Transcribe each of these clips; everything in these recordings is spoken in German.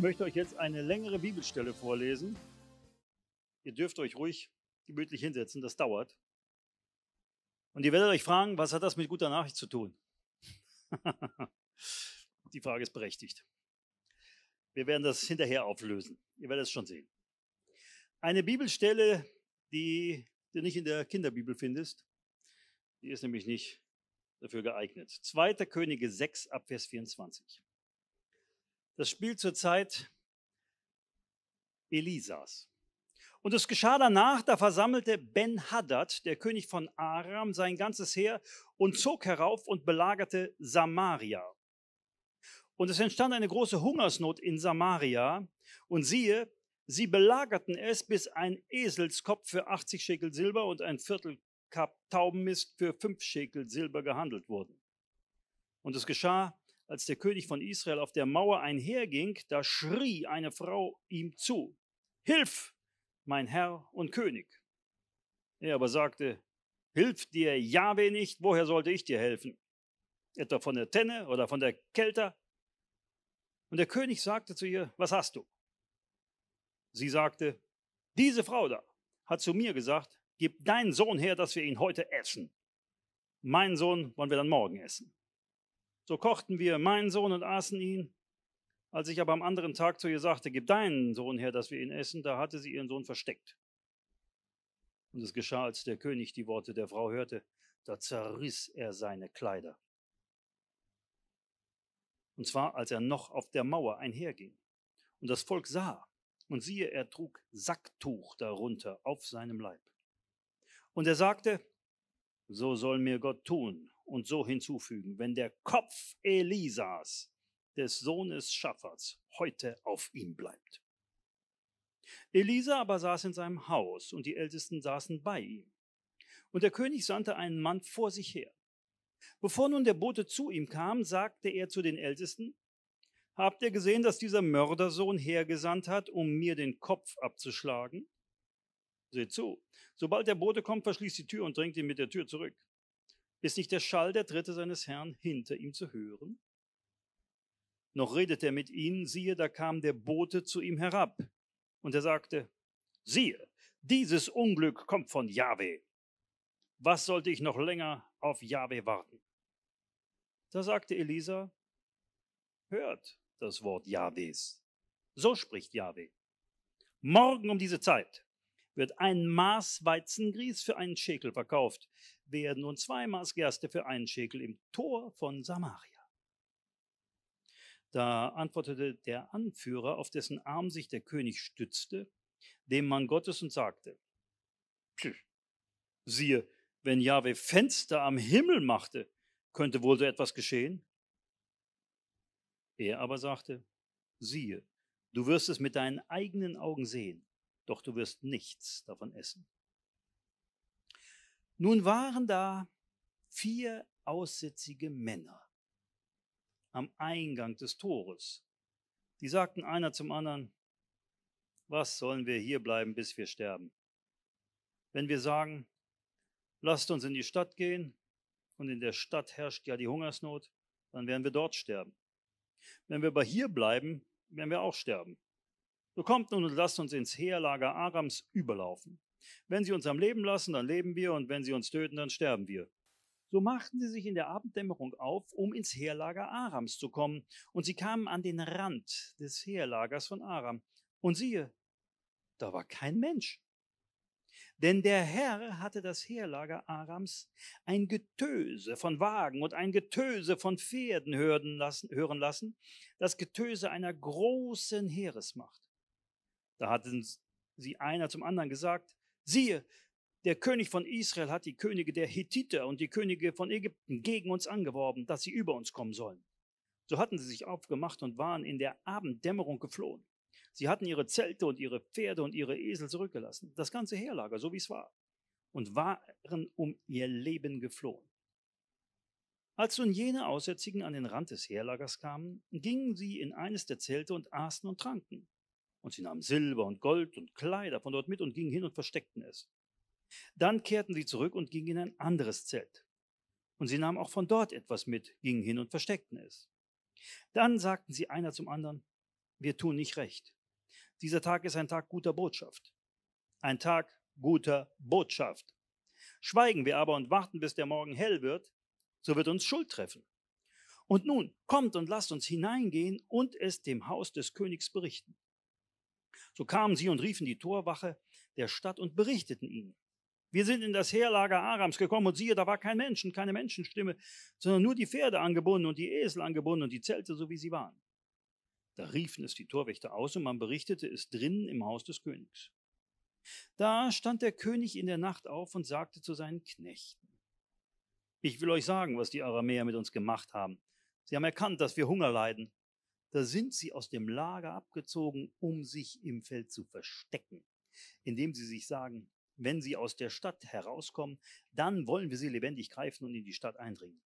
möchte euch jetzt eine längere Bibelstelle vorlesen. Ihr dürft euch ruhig gemütlich hinsetzen, das dauert. Und ihr werdet euch fragen, was hat das mit guter Nachricht zu tun? Die Frage ist berechtigt. Wir werden das hinterher auflösen. Ihr werdet es schon sehen. Eine Bibelstelle, die du nicht in der Kinderbibel findest, die ist nämlich nicht dafür geeignet. 2. Könige 6 Abvers 24. Das spielt zur Zeit Elisas. Und es geschah danach, da versammelte Ben-Hadad, der König von Aram, sein ganzes Heer und zog herauf und belagerte Samaria. Und es entstand eine große Hungersnot in Samaria. Und siehe, sie belagerten es, bis ein Eselskopf für 80 Schekel Silber und ein Viertel Taubenmist für 5 Schekel Silber gehandelt wurden. Und es geschah, als der König von Israel auf der Mauer einherging, da schrie eine Frau ihm zu, Hilf, mein Herr und König. Er aber sagte, Hilf dir Jahwe nicht, woher sollte ich dir helfen? Etwa von der Tenne oder von der Kelter? Und der König sagte zu ihr, was hast du? Sie sagte, diese Frau da hat zu mir gesagt, gib deinen Sohn her, dass wir ihn heute essen. Meinen Sohn wollen wir dann morgen essen. So kochten wir meinen Sohn und aßen ihn. Als ich aber am anderen Tag zu ihr sagte, gib deinen Sohn her, dass wir ihn essen, da hatte sie ihren Sohn versteckt. Und es geschah, als der König die Worte der Frau hörte, da zerriss er seine Kleider. Und zwar, als er noch auf der Mauer einherging. Und das Volk sah, und siehe, er trug Sacktuch darunter auf seinem Leib. Und er sagte, so soll mir Gott tun, und so hinzufügen, wenn der Kopf Elisas, des Sohnes Schaffers, heute auf ihm bleibt. Elisa aber saß in seinem Haus und die Ältesten saßen bei ihm. Und der König sandte einen Mann vor sich her. Bevor nun der Bote zu ihm kam, sagte er zu den Ältesten, Habt ihr gesehen, dass dieser Mördersohn hergesandt hat, um mir den Kopf abzuschlagen? Seht zu, sobald der Bote kommt, verschließt die Tür und drängt ihn mit der Tür zurück. Ist nicht der Schall der Tritte seines Herrn hinter ihm zu hören? Noch redete er mit ihnen, siehe, da kam der Bote zu ihm herab. Und er sagte, siehe, dieses Unglück kommt von Jahwe. Was sollte ich noch länger auf Jahwe warten? Da sagte Elisa, hört das Wort Jahwes. So spricht Jahwe. Morgen um diese Zeit wird ein Maß Weizengrieß für einen Schäkel verkauft, werden und zweimal Maß Gerste für einen Schäkel im Tor von Samaria. Da antwortete der Anführer, auf dessen Arm sich der König stützte, dem Mann Gottes und sagte, siehe, wenn Jahwe Fenster am Himmel machte, könnte wohl so etwas geschehen? Er aber sagte, siehe, du wirst es mit deinen eigenen Augen sehen, doch du wirst nichts davon essen. Nun waren da vier aussätzige Männer am Eingang des Tores. Die sagten einer zum anderen, was sollen wir hier bleiben, bis wir sterben? Wenn wir sagen, lasst uns in die Stadt gehen, und in der Stadt herrscht ja die Hungersnot, dann werden wir dort sterben. Wenn wir aber hier bleiben, werden wir auch sterben. So kommt nun und lasst uns ins Heerlager Arams überlaufen. Wenn sie uns am Leben lassen, dann leben wir und wenn sie uns töten, dann sterben wir. So machten sie sich in der Abenddämmerung auf, um ins Heerlager Arams zu kommen, und sie kamen an den Rand des Heerlagers von Aram. Und siehe, da war kein Mensch. Denn der Herr hatte das Heerlager Arams ein Getöse von Wagen und ein Getöse von Pferden hören lassen, hören lassen das Getöse einer großen Heeresmacht. Da hatten sie einer zum anderen gesagt, Siehe, der König von Israel hat die Könige der Hethiter und die Könige von Ägypten gegen uns angeworben, dass sie über uns kommen sollen. So hatten sie sich aufgemacht und waren in der Abenddämmerung geflohen. Sie hatten ihre Zelte und ihre Pferde und ihre Esel zurückgelassen, das ganze Heerlager, so wie es war, und waren um ihr Leben geflohen. Als nun jene Aussätzigen an den Rand des Heerlagers kamen, gingen sie in eines der Zelte und aßen und tranken. Und sie nahmen Silber und Gold und Kleider von dort mit und gingen hin und versteckten es. Dann kehrten sie zurück und gingen in ein anderes Zelt. Und sie nahmen auch von dort etwas mit, gingen hin und versteckten es. Dann sagten sie einer zum anderen, wir tun nicht recht. Dieser Tag ist ein Tag guter Botschaft. Ein Tag guter Botschaft. Schweigen wir aber und warten, bis der Morgen hell wird, so wird uns Schuld treffen. Und nun kommt und lasst uns hineingehen und es dem Haus des Königs berichten. So kamen sie und riefen die Torwache der Stadt und berichteten ihnen. Wir sind in das Heerlager Arams gekommen und siehe, da war kein Mensch und keine Menschenstimme, sondern nur die Pferde angebunden und die Esel angebunden und die Zelte, so wie sie waren. Da riefen es die Torwächter aus und man berichtete es drinnen im Haus des Königs. Da stand der König in der Nacht auf und sagte zu seinen Knechten, ich will euch sagen, was die Aramäer mit uns gemacht haben. Sie haben erkannt, dass wir Hunger leiden da sind sie aus dem Lager abgezogen, um sich im Feld zu verstecken, indem sie sich sagen, wenn sie aus der Stadt herauskommen, dann wollen wir sie lebendig greifen und in die Stadt eindringen.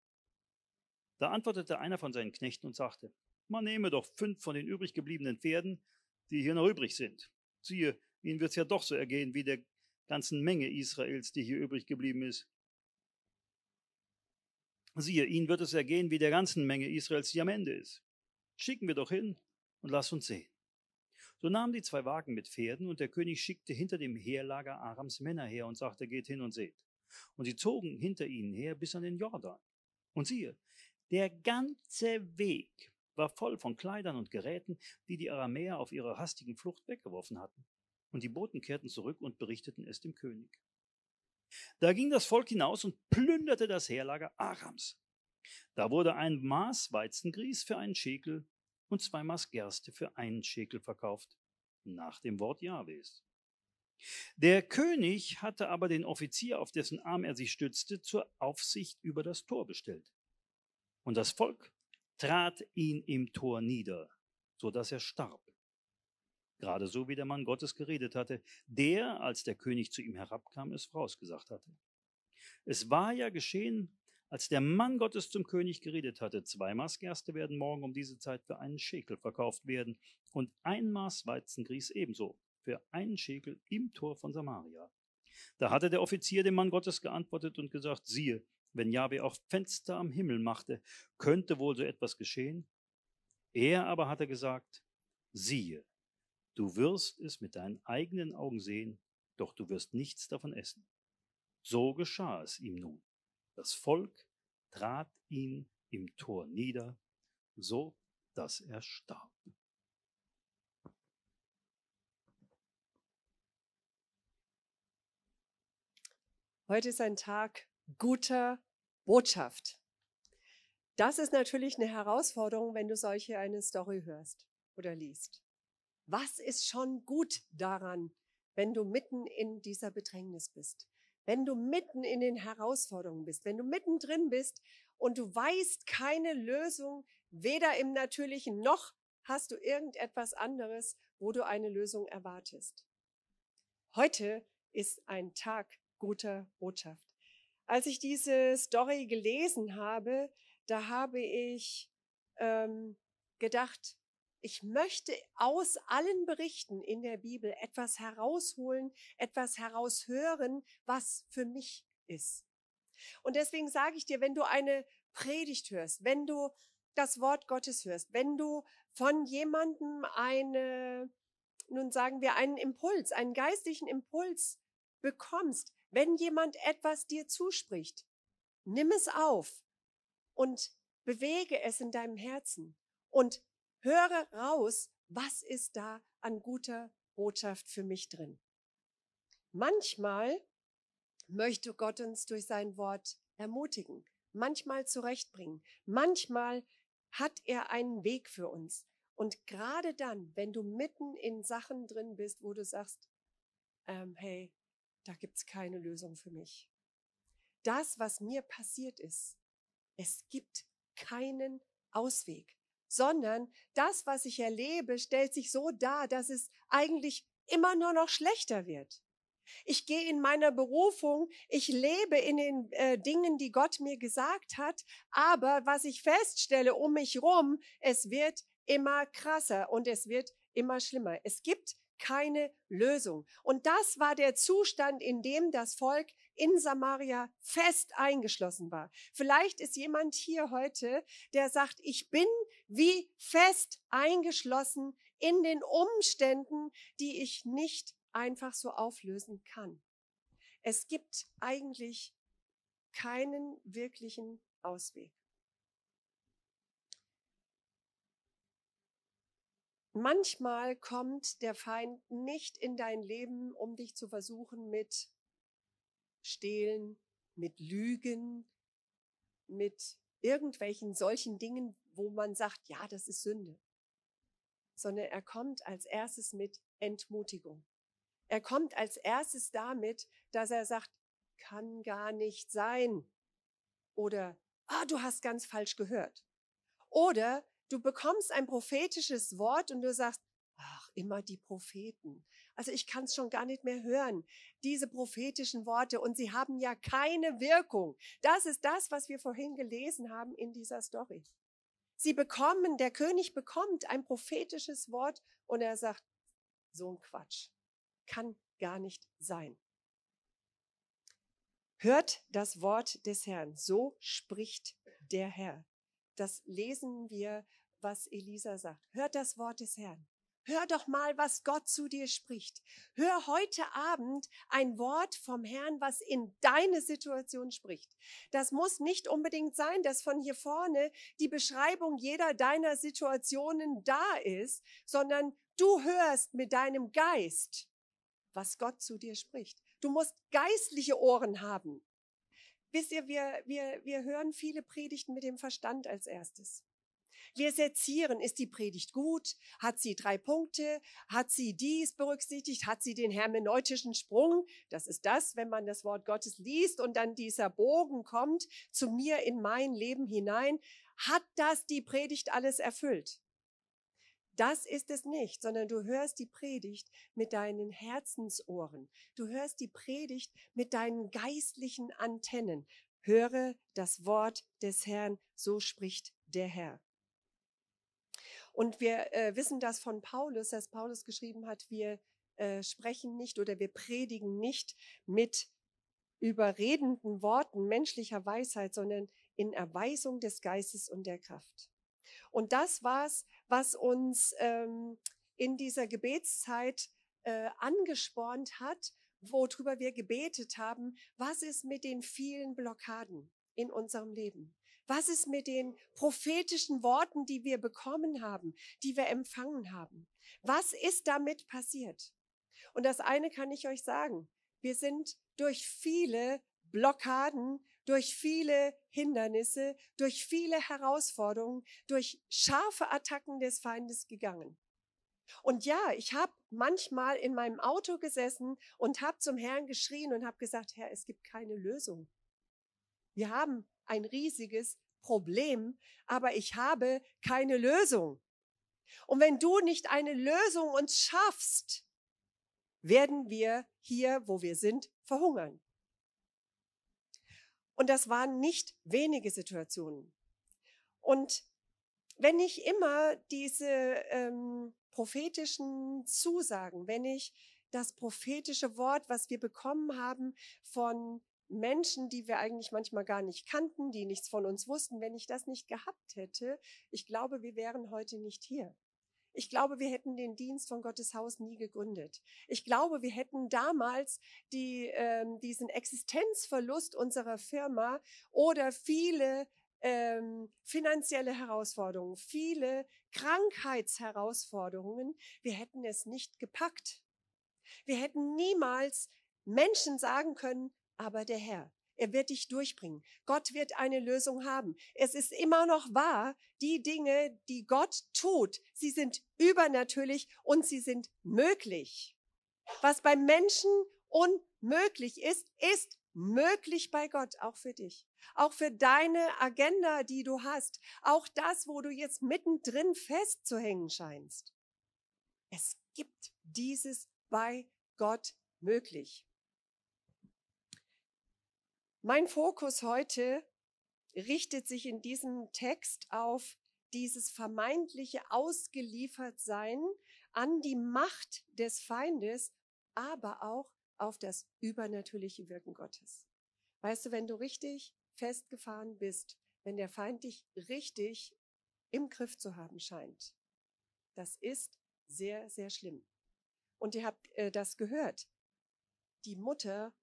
Da antwortete einer von seinen Knechten und sagte, man nehme doch fünf von den übrig gebliebenen Pferden, die hier noch übrig sind. Siehe, ihnen wird es ja doch so ergehen wie der ganzen Menge Israels, die hier übrig geblieben ist. Siehe, ihnen wird es ergehen wie der ganzen Menge Israels, die am Ende ist. Schicken wir doch hin und lass uns sehen. So nahmen die zwei Wagen mit Pferden, und der König schickte hinter dem Heerlager Arams Männer her und sagte, geht hin und seht. Und sie zogen hinter ihnen her bis an den Jordan. Und siehe, der ganze Weg war voll von Kleidern und Geräten, die die Aramäer auf ihrer hastigen Flucht weggeworfen hatten. Und die Boten kehrten zurück und berichteten es dem König. Da ging das Volk hinaus und plünderte das Heerlager Arams. Da wurde ein Maß Weizengrieß für einen Schekel und zwei Maß Gerste für einen Schekel verkauft, nach dem Wort Jahwes. Der König hatte aber den Offizier, auf dessen Arm er sich stützte, zur Aufsicht über das Tor bestellt. Und das Volk trat ihn im Tor nieder, so dass er starb. Gerade so, wie der Mann Gottes geredet hatte, der, als der König zu ihm herabkam, es vorausgesagt hatte. Es war ja geschehen, als der Mann Gottes zum König geredet hatte, zwei Maß Gerste werden morgen um diese Zeit für einen Schekel verkauft werden und ein Maß Weizengrieß ebenso für einen Schekel im Tor von Samaria. Da hatte der Offizier dem Mann Gottes geantwortet und gesagt, siehe, wenn Jahwe auch Fenster am Himmel machte, könnte wohl so etwas geschehen? Er aber hatte gesagt, siehe, du wirst es mit deinen eigenen Augen sehen, doch du wirst nichts davon essen. So geschah es ihm nun. Das Volk trat ihn im Tor nieder, so dass er starb. Heute ist ein Tag guter Botschaft. Das ist natürlich eine Herausforderung, wenn du solche eine Story hörst oder liest. Was ist schon gut daran, wenn du mitten in dieser Bedrängnis bist? Wenn du mitten in den Herausforderungen bist, wenn du mittendrin bist und du weißt keine Lösung, weder im Natürlichen noch hast du irgendetwas anderes, wo du eine Lösung erwartest. Heute ist ein Tag guter Botschaft. Als ich diese Story gelesen habe, da habe ich ähm, gedacht, ich möchte aus allen Berichten in der Bibel etwas herausholen, etwas heraushören, was für mich ist. Und deswegen sage ich dir, wenn du eine Predigt hörst, wenn du das Wort Gottes hörst, wenn du von jemandem eine, nun sagen wir, einen Impuls, einen geistlichen Impuls bekommst, wenn jemand etwas dir zuspricht, nimm es auf und bewege es in deinem Herzen und höre raus, was ist da an guter Botschaft für mich drin. Manchmal möchte Gott uns durch sein Wort ermutigen, manchmal zurechtbringen, manchmal hat er einen Weg für uns. Und gerade dann, wenn du mitten in Sachen drin bist, wo du sagst, ähm, hey, da gibt es keine Lösung für mich. Das, was mir passiert ist, es gibt keinen Ausweg sondern das, was ich erlebe, stellt sich so dar, dass es eigentlich immer nur noch schlechter wird. Ich gehe in meiner Berufung, ich lebe in den äh, Dingen, die Gott mir gesagt hat, aber was ich feststelle um mich herum, es wird immer krasser und es wird immer schlimmer. Es gibt keine Lösung. Und das war der Zustand, in dem das Volk in Samaria fest eingeschlossen war. Vielleicht ist jemand hier heute, der sagt, ich bin wie fest eingeschlossen in den Umständen, die ich nicht einfach so auflösen kann. Es gibt eigentlich keinen wirklichen Ausweg. Manchmal kommt der Feind nicht in dein Leben, um dich zu versuchen mit Stehlen, mit Lügen, mit irgendwelchen solchen Dingen, wo man sagt, ja, das ist Sünde, sondern er kommt als erstes mit Entmutigung. Er kommt als erstes damit, dass er sagt, kann gar nicht sein. Oder, ah, du hast ganz falsch gehört. Oder du bekommst ein prophetisches Wort und du sagst, ach, immer die Propheten. Also ich kann es schon gar nicht mehr hören, diese prophetischen Worte. Und sie haben ja keine Wirkung. Das ist das, was wir vorhin gelesen haben in dieser Story. Sie bekommen, der König bekommt ein prophetisches Wort und er sagt, so ein Quatsch kann gar nicht sein. Hört das Wort des Herrn, so spricht der Herr. Das lesen wir, was Elisa sagt. Hört das Wort des Herrn. Hör doch mal, was Gott zu dir spricht. Hör heute Abend ein Wort vom Herrn, was in deine Situation spricht. Das muss nicht unbedingt sein, dass von hier vorne die Beschreibung jeder deiner Situationen da ist, sondern du hörst mit deinem Geist, was Gott zu dir spricht. Du musst geistliche Ohren haben. Wisst ihr, wir, wir, wir hören viele Predigten mit dem Verstand als erstes. Wir sezieren, ist die Predigt gut? Hat sie drei Punkte? Hat sie dies berücksichtigt? Hat sie den hermeneutischen Sprung? Das ist das, wenn man das Wort Gottes liest und dann dieser Bogen kommt zu mir in mein Leben hinein. Hat das die Predigt alles erfüllt? Das ist es nicht, sondern du hörst die Predigt mit deinen Herzensohren. Du hörst die Predigt mit deinen geistlichen Antennen. Höre das Wort des Herrn, so spricht der Herr. Und wir äh, wissen das von Paulus, dass Paulus geschrieben hat, wir äh, sprechen nicht oder wir predigen nicht mit überredenden Worten menschlicher Weisheit, sondern in Erweisung des Geistes und der Kraft. Und das war's, was uns ähm, in dieser Gebetszeit äh, angespornt hat, worüber wir gebetet haben. Was ist mit den vielen Blockaden in unserem Leben? Was ist mit den prophetischen Worten, die wir bekommen haben, die wir empfangen haben? Was ist damit passiert? Und das eine kann ich euch sagen. Wir sind durch viele Blockaden, durch viele Hindernisse, durch viele Herausforderungen, durch scharfe Attacken des Feindes gegangen. Und ja, ich habe manchmal in meinem Auto gesessen und habe zum Herrn geschrien und habe gesagt, Herr, es gibt keine Lösung. Wir haben ein riesiges Problem, aber ich habe keine Lösung. Und wenn du nicht eine Lösung uns schaffst, werden wir hier, wo wir sind, verhungern. Und das waren nicht wenige Situationen. Und wenn ich immer diese ähm, prophetischen Zusagen, wenn ich das prophetische Wort, was wir bekommen haben von Menschen, die wir eigentlich manchmal gar nicht kannten, die nichts von uns wussten. Wenn ich das nicht gehabt hätte, ich glaube, wir wären heute nicht hier. Ich glaube, wir hätten den Dienst von Gottes Haus nie gegründet. Ich glaube, wir hätten damals die, ähm, diesen Existenzverlust unserer Firma oder viele ähm, finanzielle Herausforderungen, viele Krankheitsherausforderungen, wir hätten es nicht gepackt. Wir hätten niemals Menschen sagen können, aber der Herr. Er wird dich durchbringen. Gott wird eine Lösung haben. Es ist immer noch wahr, die Dinge, die Gott tut, sie sind übernatürlich und sie sind möglich. Was beim Menschen unmöglich ist, ist möglich bei Gott, auch für dich, auch für deine Agenda, die du hast, auch das, wo du jetzt mittendrin festzuhängen scheinst. Es gibt dieses bei Gott möglich. Mein Fokus heute richtet sich in diesem Text auf dieses vermeintliche Ausgeliefertsein an die Macht des Feindes, aber auch auf das übernatürliche Wirken Gottes. Weißt du, wenn du richtig festgefahren bist, wenn der Feind dich richtig im Griff zu haben scheint, das ist sehr, sehr schlimm. Und ihr habt äh, das gehört. Die Mutter,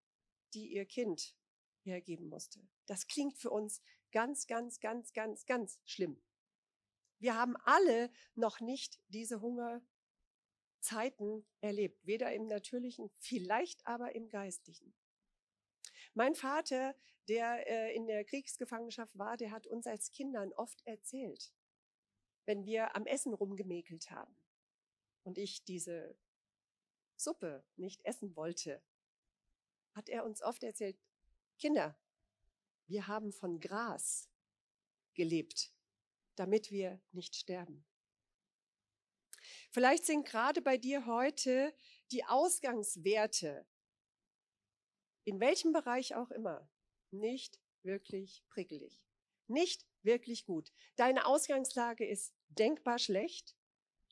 die ihr Kind hergeben musste. Das klingt für uns ganz, ganz, ganz, ganz, ganz schlimm. Wir haben alle noch nicht diese Hungerzeiten erlebt, weder im natürlichen, vielleicht aber im geistlichen. Mein Vater, der äh, in der Kriegsgefangenschaft war, der hat uns als Kindern oft erzählt, wenn wir am Essen rumgemäkelt haben und ich diese Suppe nicht essen wollte, hat er uns oft erzählt, Kinder, wir haben von Gras gelebt, damit wir nicht sterben. Vielleicht sind gerade bei dir heute die Ausgangswerte, in welchem Bereich auch immer, nicht wirklich prickelig, nicht wirklich gut. Deine Ausgangslage ist denkbar schlecht.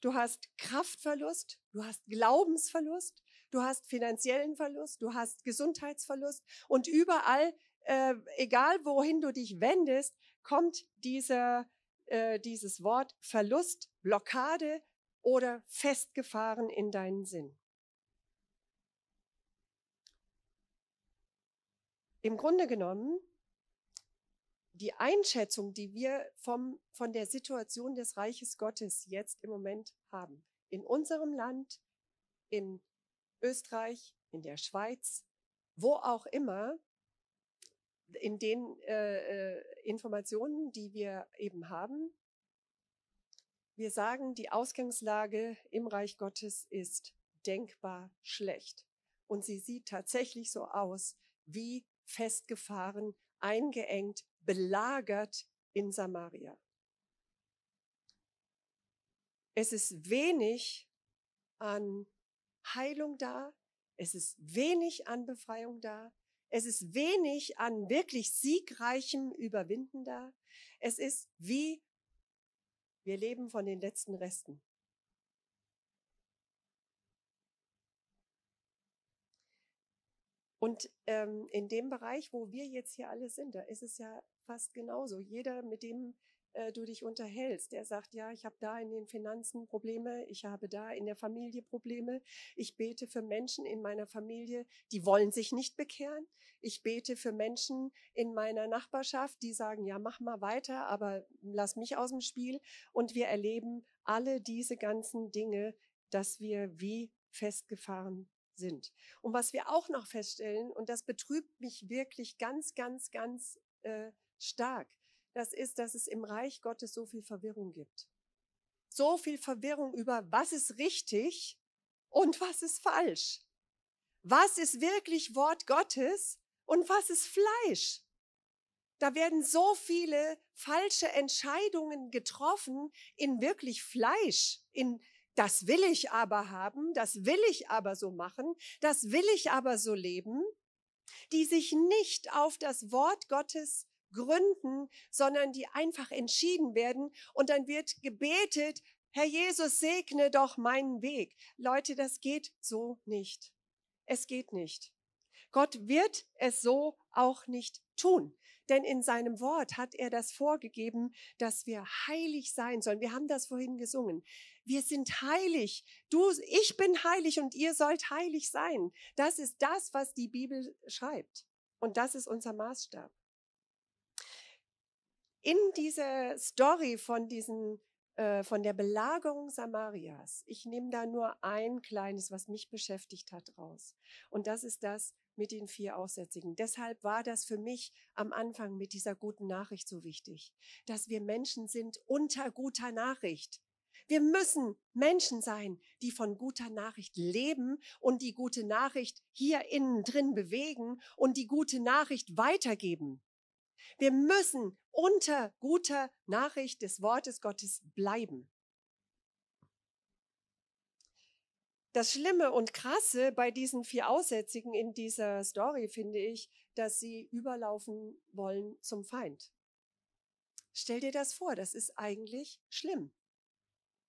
Du hast Kraftverlust, du hast Glaubensverlust, du hast finanziellen Verlust, du hast Gesundheitsverlust und überall, äh, egal wohin du dich wendest, kommt dieser, äh, dieses Wort Verlust, Blockade oder festgefahren in deinen Sinn. Im Grunde genommen, die Einschätzung, die wir vom, von der Situation des Reiches Gottes jetzt im Moment haben, in unserem Land, in Österreich, in der Schweiz, wo auch immer, in den äh, äh, Informationen, die wir eben haben. Wir sagen, die Ausgangslage im Reich Gottes ist denkbar schlecht. Und sie sieht tatsächlich so aus, wie festgefahren, eingeengt, belagert in Samaria. Es ist wenig an Heilung da, es ist wenig an Befreiung da, es ist wenig an wirklich siegreichem Überwinden da. Es ist wie wir leben von den letzten Resten. Und ähm, in dem Bereich, wo wir jetzt hier alle sind, da ist es ja fast genauso. Jeder, mit dem äh, du dich unterhältst. der sagt, ja, ich habe da in den Finanzen Probleme, ich habe da in der Familie Probleme. Ich bete für Menschen in meiner Familie, die wollen sich nicht bekehren. Ich bete für Menschen in meiner Nachbarschaft, die sagen, ja, mach mal weiter, aber lass mich aus dem Spiel. Und wir erleben alle diese ganzen Dinge, dass wir wie festgefahren sind. Und was wir auch noch feststellen, und das betrübt mich wirklich ganz, ganz, ganz äh, stark, das ist, dass es im Reich Gottes so viel Verwirrung gibt. So viel Verwirrung über, was ist richtig und was ist falsch. Was ist wirklich Wort Gottes und was ist Fleisch? Da werden so viele falsche Entscheidungen getroffen in wirklich Fleisch, in das will ich aber haben, das will ich aber so machen, das will ich aber so leben, die sich nicht auf das Wort Gottes Gründen, sondern die einfach entschieden werden und dann wird gebetet, Herr Jesus, segne doch meinen Weg. Leute, das geht so nicht. Es geht nicht. Gott wird es so auch nicht tun. Denn in seinem Wort hat er das vorgegeben, dass wir heilig sein sollen. Wir haben das vorhin gesungen. Wir sind heilig. Du, ich bin heilig und ihr sollt heilig sein. Das ist das, was die Bibel schreibt. Und das ist unser Maßstab in diese Story von diesen äh, von der Belagerung Samarias. Ich nehme da nur ein kleines, was mich beschäftigt hat, raus. Und das ist das mit den vier Aussätzigen. Deshalb war das für mich am Anfang mit dieser guten Nachricht so wichtig, dass wir Menschen sind unter guter Nachricht. Wir müssen Menschen sein, die von guter Nachricht leben und die gute Nachricht hier innen drin bewegen und die gute Nachricht weitergeben. Wir müssen unter guter Nachricht des Wortes Gottes bleiben. Das Schlimme und Krasse bei diesen vier Aussätzigen in dieser Story finde ich, dass sie überlaufen wollen zum Feind. Stell dir das vor, das ist eigentlich schlimm.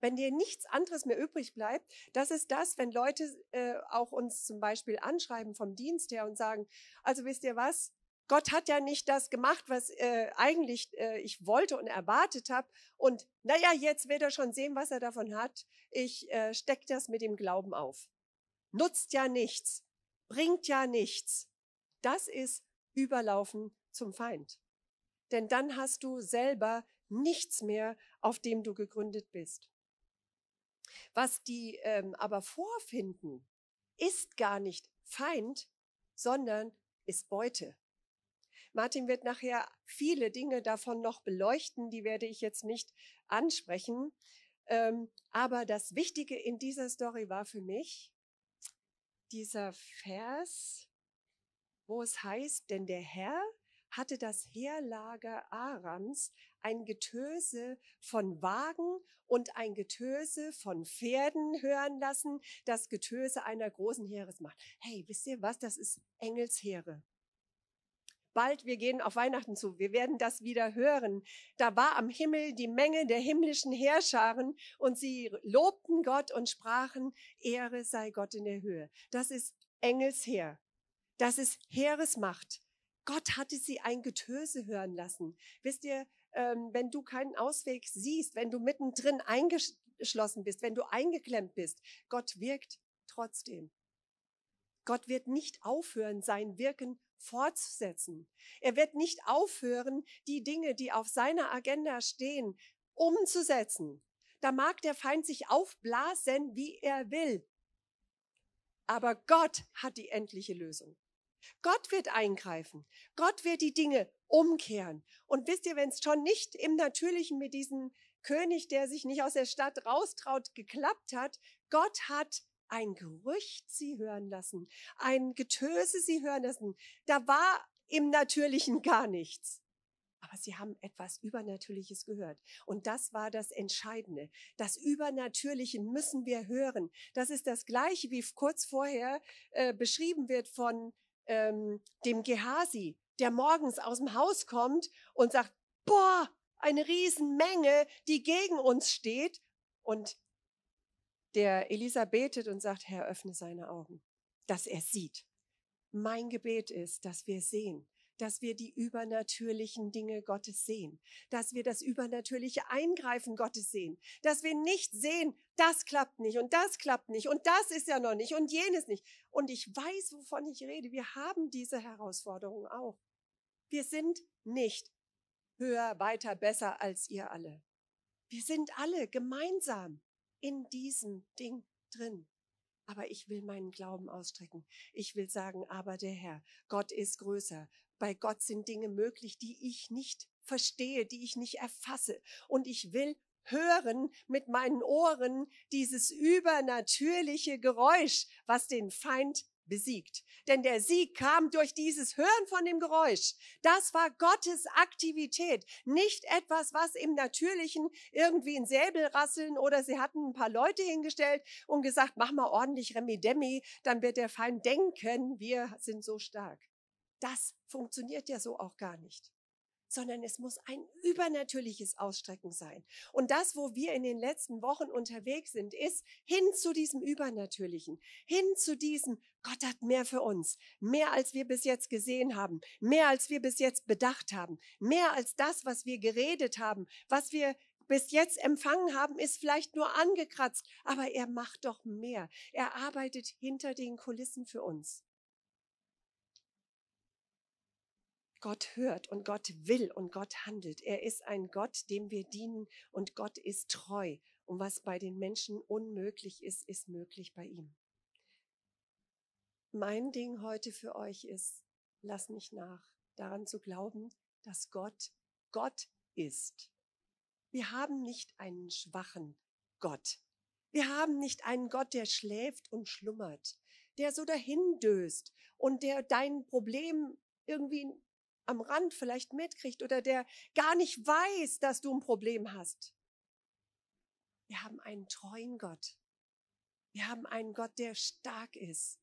Wenn dir nichts anderes mehr übrig bleibt, das ist das, wenn Leute äh, auch uns zum Beispiel anschreiben vom Dienst her und sagen, also wisst ihr was, Gott hat ja nicht das gemacht, was äh, eigentlich äh, ich wollte und erwartet habe. Und naja, jetzt wird er schon sehen, was er davon hat. Ich äh, stecke das mit dem Glauben auf. Nutzt ja nichts, bringt ja nichts. Das ist Überlaufen zum Feind. Denn dann hast du selber nichts mehr, auf dem du gegründet bist. Was die ähm, aber vorfinden, ist gar nicht Feind, sondern ist Beute. Martin wird nachher viele Dinge davon noch beleuchten, die werde ich jetzt nicht ansprechen. Ähm, aber das Wichtige in dieser Story war für mich dieser Vers, wo es heißt, denn der Herr hatte das Heerlager Arams ein Getöse von Wagen und ein Getöse von Pferden hören lassen, das Getöse einer großen Heeresmacht. Hey, wisst ihr was? Das ist Engelsheere bald, wir gehen auf Weihnachten zu, wir werden das wieder hören. Da war am Himmel die Menge der himmlischen Heerscharen und sie lobten Gott und sprachen, Ehre sei Gott in der Höhe. Das ist Engelsheer. Das ist Heeresmacht. Gott hatte sie ein Getöse hören lassen. Wisst ihr, ähm, wenn du keinen Ausweg siehst, wenn du mittendrin eingeschlossen bist, wenn du eingeklemmt bist, Gott wirkt trotzdem. Gott wird nicht aufhören, sein Wirken fortzusetzen. Er wird nicht aufhören, die Dinge, die auf seiner Agenda stehen, umzusetzen. Da mag der Feind sich aufblasen, wie er will. Aber Gott hat die endliche Lösung. Gott wird eingreifen. Gott wird die Dinge umkehren. Und wisst ihr, wenn es schon nicht im Natürlichen mit diesem König, der sich nicht aus der Stadt raustraut, geklappt hat, Gott hat ein Gerücht sie hören lassen, ein Getöse sie hören lassen. Da war im Natürlichen gar nichts. Aber sie haben etwas Übernatürliches gehört. Und das war das Entscheidende. Das Übernatürliche müssen wir hören. Das ist das gleiche, wie kurz vorher äh, beschrieben wird von ähm, dem Gehasi, der morgens aus dem Haus kommt und sagt, boah, eine Riesenmenge, die gegen uns steht. Und der Elisa betet und sagt, Herr, öffne seine Augen, dass er sieht. Mein Gebet ist, dass wir sehen, dass wir die übernatürlichen Dinge Gottes sehen, dass wir das übernatürliche Eingreifen Gottes sehen, dass wir nicht sehen, das klappt nicht und das klappt nicht und das ist ja noch nicht und jenes nicht. Und ich weiß, wovon ich rede. Wir haben diese Herausforderung auch. Wir sind nicht höher, weiter, besser als ihr alle. Wir sind alle gemeinsam in diesem Ding drin. Aber ich will meinen Glauben ausstrecken. Ich will sagen, aber der Herr, Gott ist größer. Bei Gott sind Dinge möglich, die ich nicht verstehe, die ich nicht erfasse. Und ich will hören mit meinen Ohren dieses übernatürliche Geräusch, was den Feind besiegt. Denn der Sieg kam durch dieses Hören von dem Geräusch. Das war Gottes Aktivität, nicht etwas, was im Natürlichen irgendwie ein Säbel rasseln oder sie hatten ein paar Leute hingestellt und gesagt, mach mal ordentlich Remi-Demi, dann wird der Feind denken, wir sind so stark. Das funktioniert ja so auch gar nicht sondern es muss ein übernatürliches Ausstrecken sein. Und das, wo wir in den letzten Wochen unterwegs sind, ist hin zu diesem Übernatürlichen, hin zu diesem, Gott hat mehr für uns, mehr als wir bis jetzt gesehen haben, mehr als wir bis jetzt bedacht haben, mehr als das, was wir geredet haben, was wir bis jetzt empfangen haben, ist vielleicht nur angekratzt, aber er macht doch mehr. Er arbeitet hinter den Kulissen für uns. Gott hört und Gott will und Gott handelt. Er ist ein Gott, dem wir dienen und Gott ist treu. Und was bei den Menschen unmöglich ist, ist möglich bei ihm. Mein Ding heute für euch ist, lass mich nach, daran zu glauben, dass Gott Gott ist. Wir haben nicht einen schwachen Gott. Wir haben nicht einen Gott, der schläft und schlummert, der so dahin döst und der dein Problem irgendwie am Rand vielleicht mitkriegt oder der gar nicht weiß, dass du ein Problem hast. Wir haben einen treuen Gott. Wir haben einen Gott, der stark ist.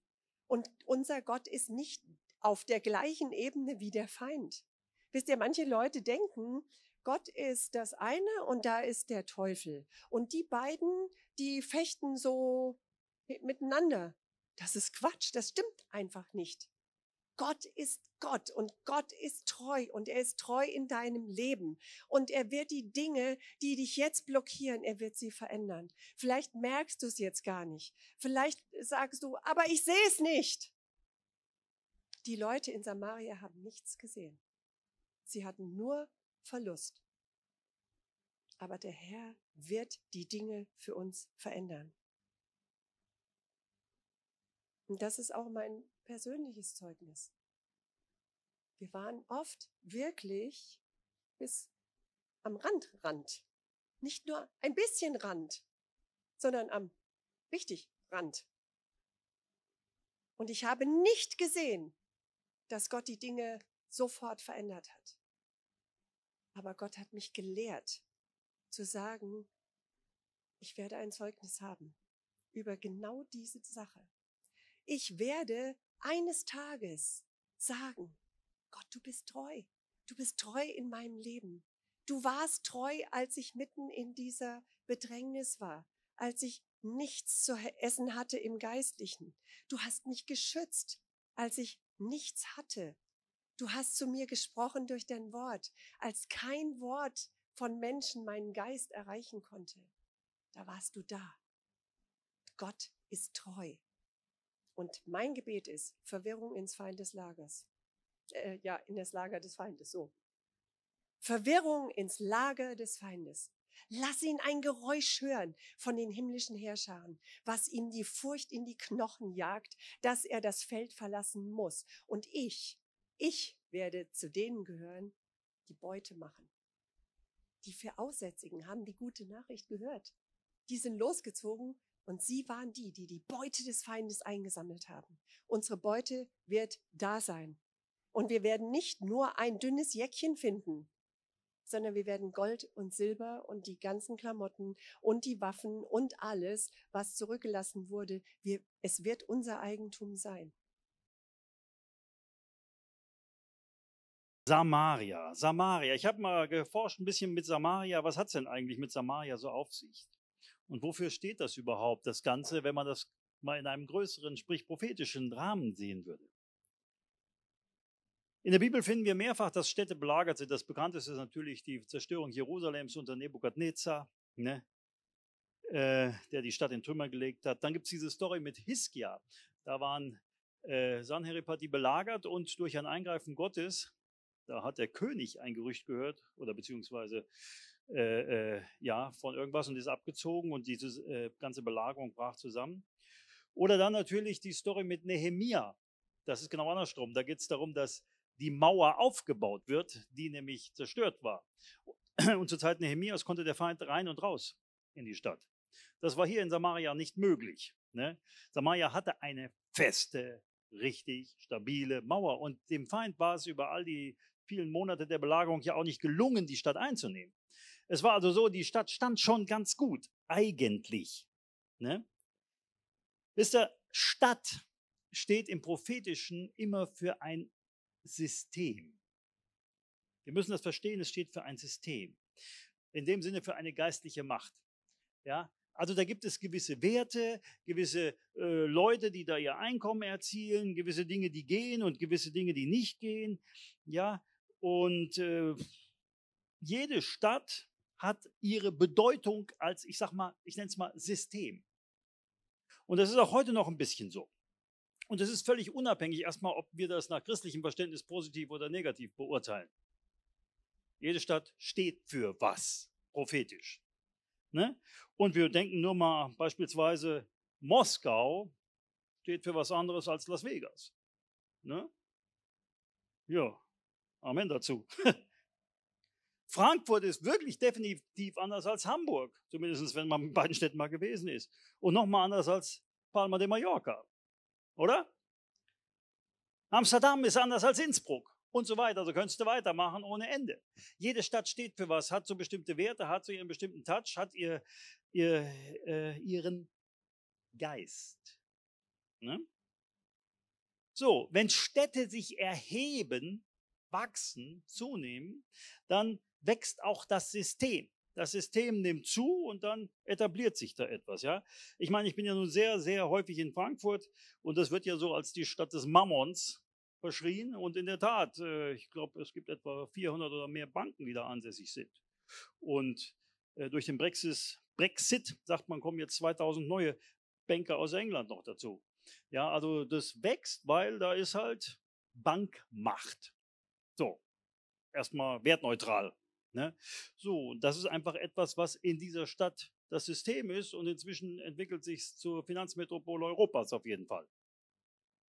Und unser Gott ist nicht auf der gleichen Ebene wie der Feind. Wisst ihr, manche Leute denken, Gott ist das eine und da ist der Teufel. Und die beiden, die fechten so miteinander. Das ist Quatsch, das stimmt einfach nicht. Gott ist Gott und Gott ist treu und er ist treu in deinem Leben und er wird die Dinge, die dich jetzt blockieren, er wird sie verändern. Vielleicht merkst du es jetzt gar nicht. Vielleicht sagst du, aber ich sehe es nicht. Die Leute in Samaria haben nichts gesehen. Sie hatten nur Verlust. Aber der Herr wird die Dinge für uns verändern. Und das ist auch mein persönliches Zeugnis. Wir waren oft wirklich bis am Rand, Rand. Nicht nur ein bisschen Rand, sondern am richtig Rand. Und ich habe nicht gesehen, dass Gott die Dinge sofort verändert hat. Aber Gott hat mich gelehrt zu sagen, ich werde ein Zeugnis haben über genau diese Sache. Ich werde eines Tages sagen, Gott, du bist treu. Du bist treu in meinem Leben. Du warst treu, als ich mitten in dieser Bedrängnis war, als ich nichts zu essen hatte im Geistlichen. Du hast mich geschützt, als ich nichts hatte. Du hast zu mir gesprochen durch dein Wort, als kein Wort von Menschen meinen Geist erreichen konnte. Da warst du da. Gott ist treu. Und mein Gebet ist Verwirrung ins Feind des Lagers. Äh, ja, in das Lager des Feindes, so. Verwirrung ins Lager des Feindes. Lass ihn ein Geräusch hören von den himmlischen Herrschern, was ihm die Furcht in die Knochen jagt, dass er das Feld verlassen muss. Und ich, ich werde zu denen gehören, die Beute machen. Die Veraussätzigen haben die gute Nachricht gehört. Die sind losgezogen und sie waren die, die die Beute des Feindes eingesammelt haben. Unsere Beute wird da sein. Und wir werden nicht nur ein dünnes Jäckchen finden, sondern wir werden Gold und Silber und die ganzen Klamotten und die Waffen und alles, was zurückgelassen wurde, wir, es wird unser Eigentum sein. Samaria, Samaria. Ich habe mal geforscht ein bisschen mit Samaria. Was hat es denn eigentlich mit Samaria so auf sich? Und wofür steht das überhaupt, das Ganze, wenn man das mal in einem größeren, sprich prophetischen Rahmen sehen würde? In der Bibel finden wir mehrfach, dass Städte belagert sind. Das bekannteste ist natürlich die Zerstörung Jerusalems unter Nebukadnezar, ne? äh, der die Stadt in Trümmer gelegt hat. Dann gibt es diese Story mit Hiskia. Da waren äh, Sanherib hat die belagert und durch ein Eingreifen Gottes, da hat der König ein Gerücht gehört oder beziehungsweise äh, äh, ja, von irgendwas und ist abgezogen und diese äh, ganze Belagerung brach zusammen. Oder dann natürlich die Story mit Nehemia. Das ist genau andersrum. Da geht es darum, dass die Mauer aufgebaut wird, die nämlich zerstört war. Und zur Zeit Nehemias konnte der Feind rein und raus in die Stadt. Das war hier in Samaria nicht möglich. Ne? Samaria hatte eine feste, richtig stabile Mauer. Und dem Feind war es über all die vielen Monate der Belagerung ja auch nicht gelungen, die Stadt einzunehmen. Es war also so, die Stadt stand schon ganz gut, eigentlich. Ne? Wisst ihr, Stadt steht im Prophetischen immer für ein System. Wir müssen das verstehen, es steht für ein System. In dem Sinne für eine geistliche Macht. Ja, also da gibt es gewisse Werte, gewisse äh, Leute, die da ihr Einkommen erzielen, gewisse Dinge, die gehen und gewisse Dinge, die nicht gehen. Ja, und äh, jede Stadt hat ihre Bedeutung als, ich sag mal, ich nenne es mal System. Und das ist auch heute noch ein bisschen so. Und das ist völlig unabhängig erstmal, ob wir das nach christlichem Verständnis positiv oder negativ beurteilen. Jede Stadt steht für was, prophetisch. Ne? Und wir denken nur mal beispielsweise, Moskau steht für was anderes als Las Vegas. Ne? Ja, Amen dazu. Frankfurt ist wirklich definitiv anders als Hamburg, zumindest wenn man in beiden Städten mal gewesen ist. Und nochmal anders als Palma de Mallorca, oder? Amsterdam ist anders als Innsbruck und so weiter. Also könntest du weitermachen ohne Ende. Jede Stadt steht für was, hat so bestimmte Werte, hat so ihren bestimmten Touch, hat ihr, ihr äh, ihren Geist. Ne? So, wenn Städte sich erheben, wachsen, zunehmen, dann wächst auch das System. Das System nimmt zu und dann etabliert sich da etwas, ja. Ich meine, ich bin ja nun sehr, sehr häufig in Frankfurt und das wird ja so als die Stadt des Mammons verschrien und in der Tat, äh, ich glaube, es gibt etwa 400 oder mehr Banken, die da ansässig sind. Und äh, durch den Brexit, Brexit sagt man, kommen jetzt 2000 neue Banker aus England noch dazu. Ja, also das wächst, weil da ist halt Bankmacht. So, erstmal wertneutral. Ne? So, das ist einfach etwas, was in dieser Stadt das System ist und inzwischen entwickelt sich es zur Finanzmetropole Europas auf jeden Fall.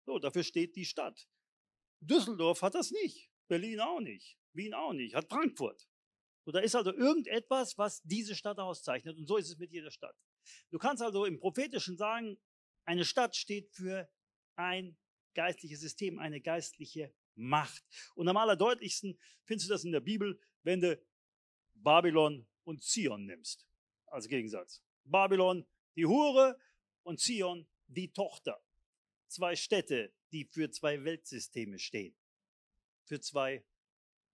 So, dafür steht die Stadt. Düsseldorf hat das nicht, Berlin auch nicht, Wien auch nicht, hat Frankfurt. So, da ist also irgendetwas, was diese Stadt auszeichnet und so ist es mit jeder Stadt. Du kannst also im Prophetischen sagen, eine Stadt steht für ein geistliches System, eine geistliche Macht. Und am allerdeutlichsten findest du das in der Bibel, wenn du Babylon und Zion nimmst als Gegensatz. Babylon die Hure und Zion die Tochter. Zwei Städte, die für zwei Weltsysteme stehen, für zwei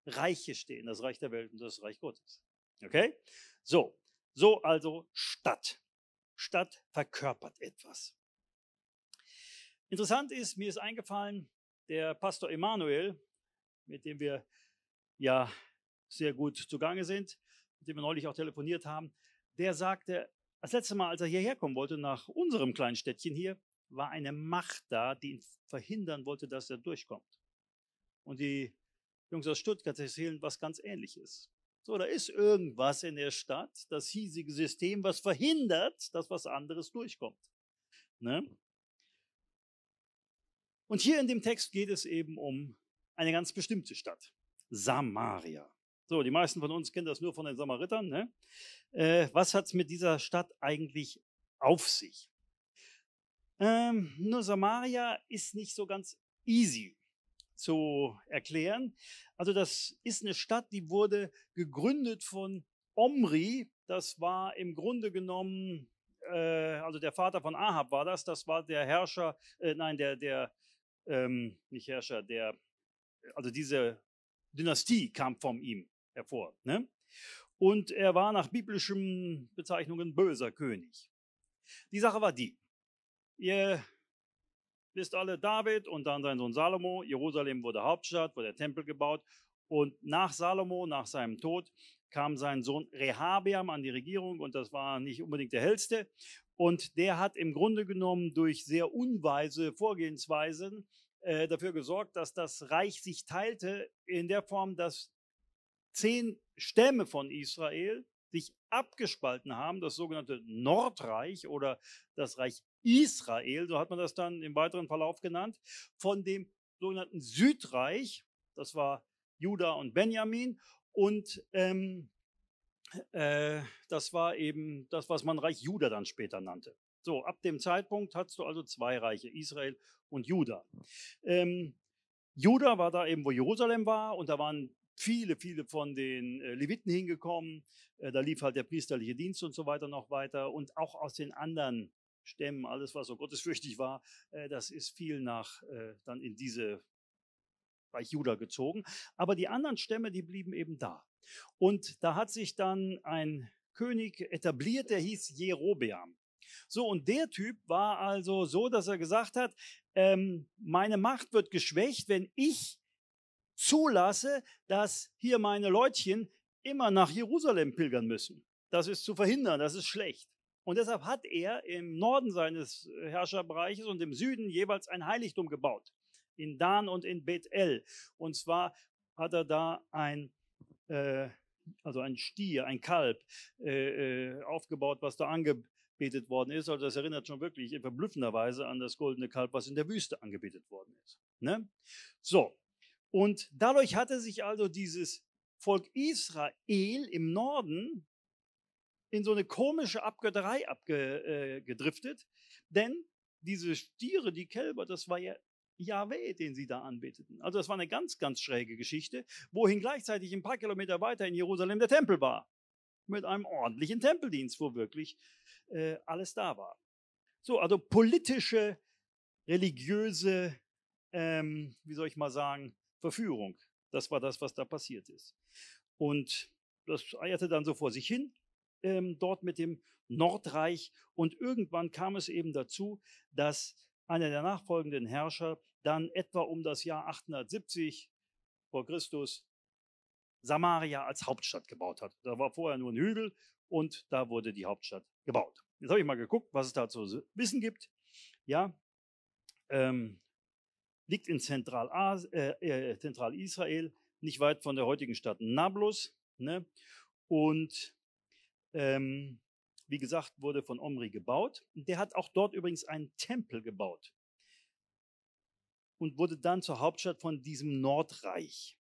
Reiche stehen, das Reich der Welt und das Reich Gottes. Okay? So, so also Stadt. Stadt verkörpert etwas. Interessant ist, mir ist eingefallen, der Pastor Emanuel, mit dem wir ja sehr gut zugange sind, mit dem wir neulich auch telefoniert haben, der sagte, das letzte Mal, als er hierher kommen wollte, nach unserem kleinen Städtchen hier, war eine Macht da, die ihn verhindern wollte, dass er durchkommt. Und die Jungs aus Stuttgart erzählen was ganz ähnliches. So, da ist irgendwas in der Stadt, das hiesige System, was verhindert, dass was anderes durchkommt. Ne? Und hier in dem Text geht es eben um eine ganz bestimmte Stadt, Samaria. So, die meisten von uns kennen das nur von den Samaritern. Ne? Äh, was hat es mit dieser Stadt eigentlich auf sich? Ähm, nur Samaria ist nicht so ganz easy zu erklären. Also das ist eine Stadt, die wurde gegründet von Omri. Das war im Grunde genommen, äh, also der Vater von Ahab war das. Das war der Herrscher, äh, nein, der, der ähm, nicht Herrscher, der, äh, also diese Dynastie kam von ihm hervor. Ne? Und er war nach biblischen Bezeichnungen böser König. Die Sache war die, ihr wisst alle, David und dann sein Sohn Salomo, Jerusalem wurde Hauptstadt, wurde der Tempel gebaut und nach Salomo, nach seinem Tod, kam sein Sohn Rehabiam an die Regierung und das war nicht unbedingt der hellste. Und der hat im Grunde genommen durch sehr unweise Vorgehensweisen äh, dafür gesorgt, dass das Reich sich teilte in der Form, dass zehn Stämme von Israel sich abgespalten haben, das sogenannte Nordreich oder das Reich Israel, so hat man das dann im weiteren Verlauf genannt, von dem sogenannten Südreich, das war Juda und Benjamin, und ähm, äh, das war eben das, was man Reich Juda dann später nannte. So, ab dem Zeitpunkt hattest du also zwei Reiche, Israel und Juda. Ähm, Juda war da eben, wo Jerusalem war, und da waren viele, viele von den äh, Leviten hingekommen. Äh, da lief halt der priesterliche Dienst und so weiter noch weiter. Und auch aus den anderen Stämmen, alles, was so gottesfürchtig war, äh, das ist viel nach dann in diese Reich Juda gezogen. Aber die anderen Stämme, die blieben eben da. Und da hat sich dann ein König etabliert, der hieß Jerobeam. So, und der Typ war also so, dass er gesagt hat, ähm, meine Macht wird geschwächt, wenn ich zulasse, dass hier meine Leutchen immer nach Jerusalem pilgern müssen. Das ist zu verhindern, das ist schlecht. Und deshalb hat er im Norden seines Herrscherbereiches und im Süden jeweils ein Heiligtum gebaut, in Dan und in Bethel. Und zwar hat er da ein äh, also ein Stier, ein Kalb äh, äh, aufgebaut, was da angebetet worden ist. Also das erinnert schon wirklich in verblüffender Weise an das goldene Kalb, was in der Wüste angebetet worden ist. Ne? So, und dadurch hatte sich also dieses Volk Israel im Norden in so eine komische Abgötterei abgedriftet, äh, denn diese Stiere, die Kälber, das war ja Yahweh, den sie da anbeteten. Also das war eine ganz, ganz schräge Geschichte, wohin gleichzeitig ein paar Kilometer weiter in Jerusalem der Tempel war. Mit einem ordentlichen Tempeldienst, wo wirklich äh, alles da war. So, also politische, religiöse, ähm, wie soll ich mal sagen, Verführung. Das war das, was da passiert ist. Und das eierte dann so vor sich hin, ähm, dort mit dem Nordreich. Und irgendwann kam es eben dazu, dass einer der nachfolgenden Herrscher dann etwa um das Jahr 870 vor Christus Samaria als Hauptstadt gebaut hat. Da war vorher nur ein Hügel und da wurde die Hauptstadt gebaut. Jetzt habe ich mal geguckt, was es da zu wissen gibt. Ja, ähm, liegt in Zentralas äh, äh Zentralisrael, nicht weit von der heutigen Stadt Nablus. Ne? Und ähm, wie gesagt, wurde von Omri gebaut. Der hat auch dort übrigens einen Tempel gebaut und wurde dann zur Hauptstadt von diesem Nordreich.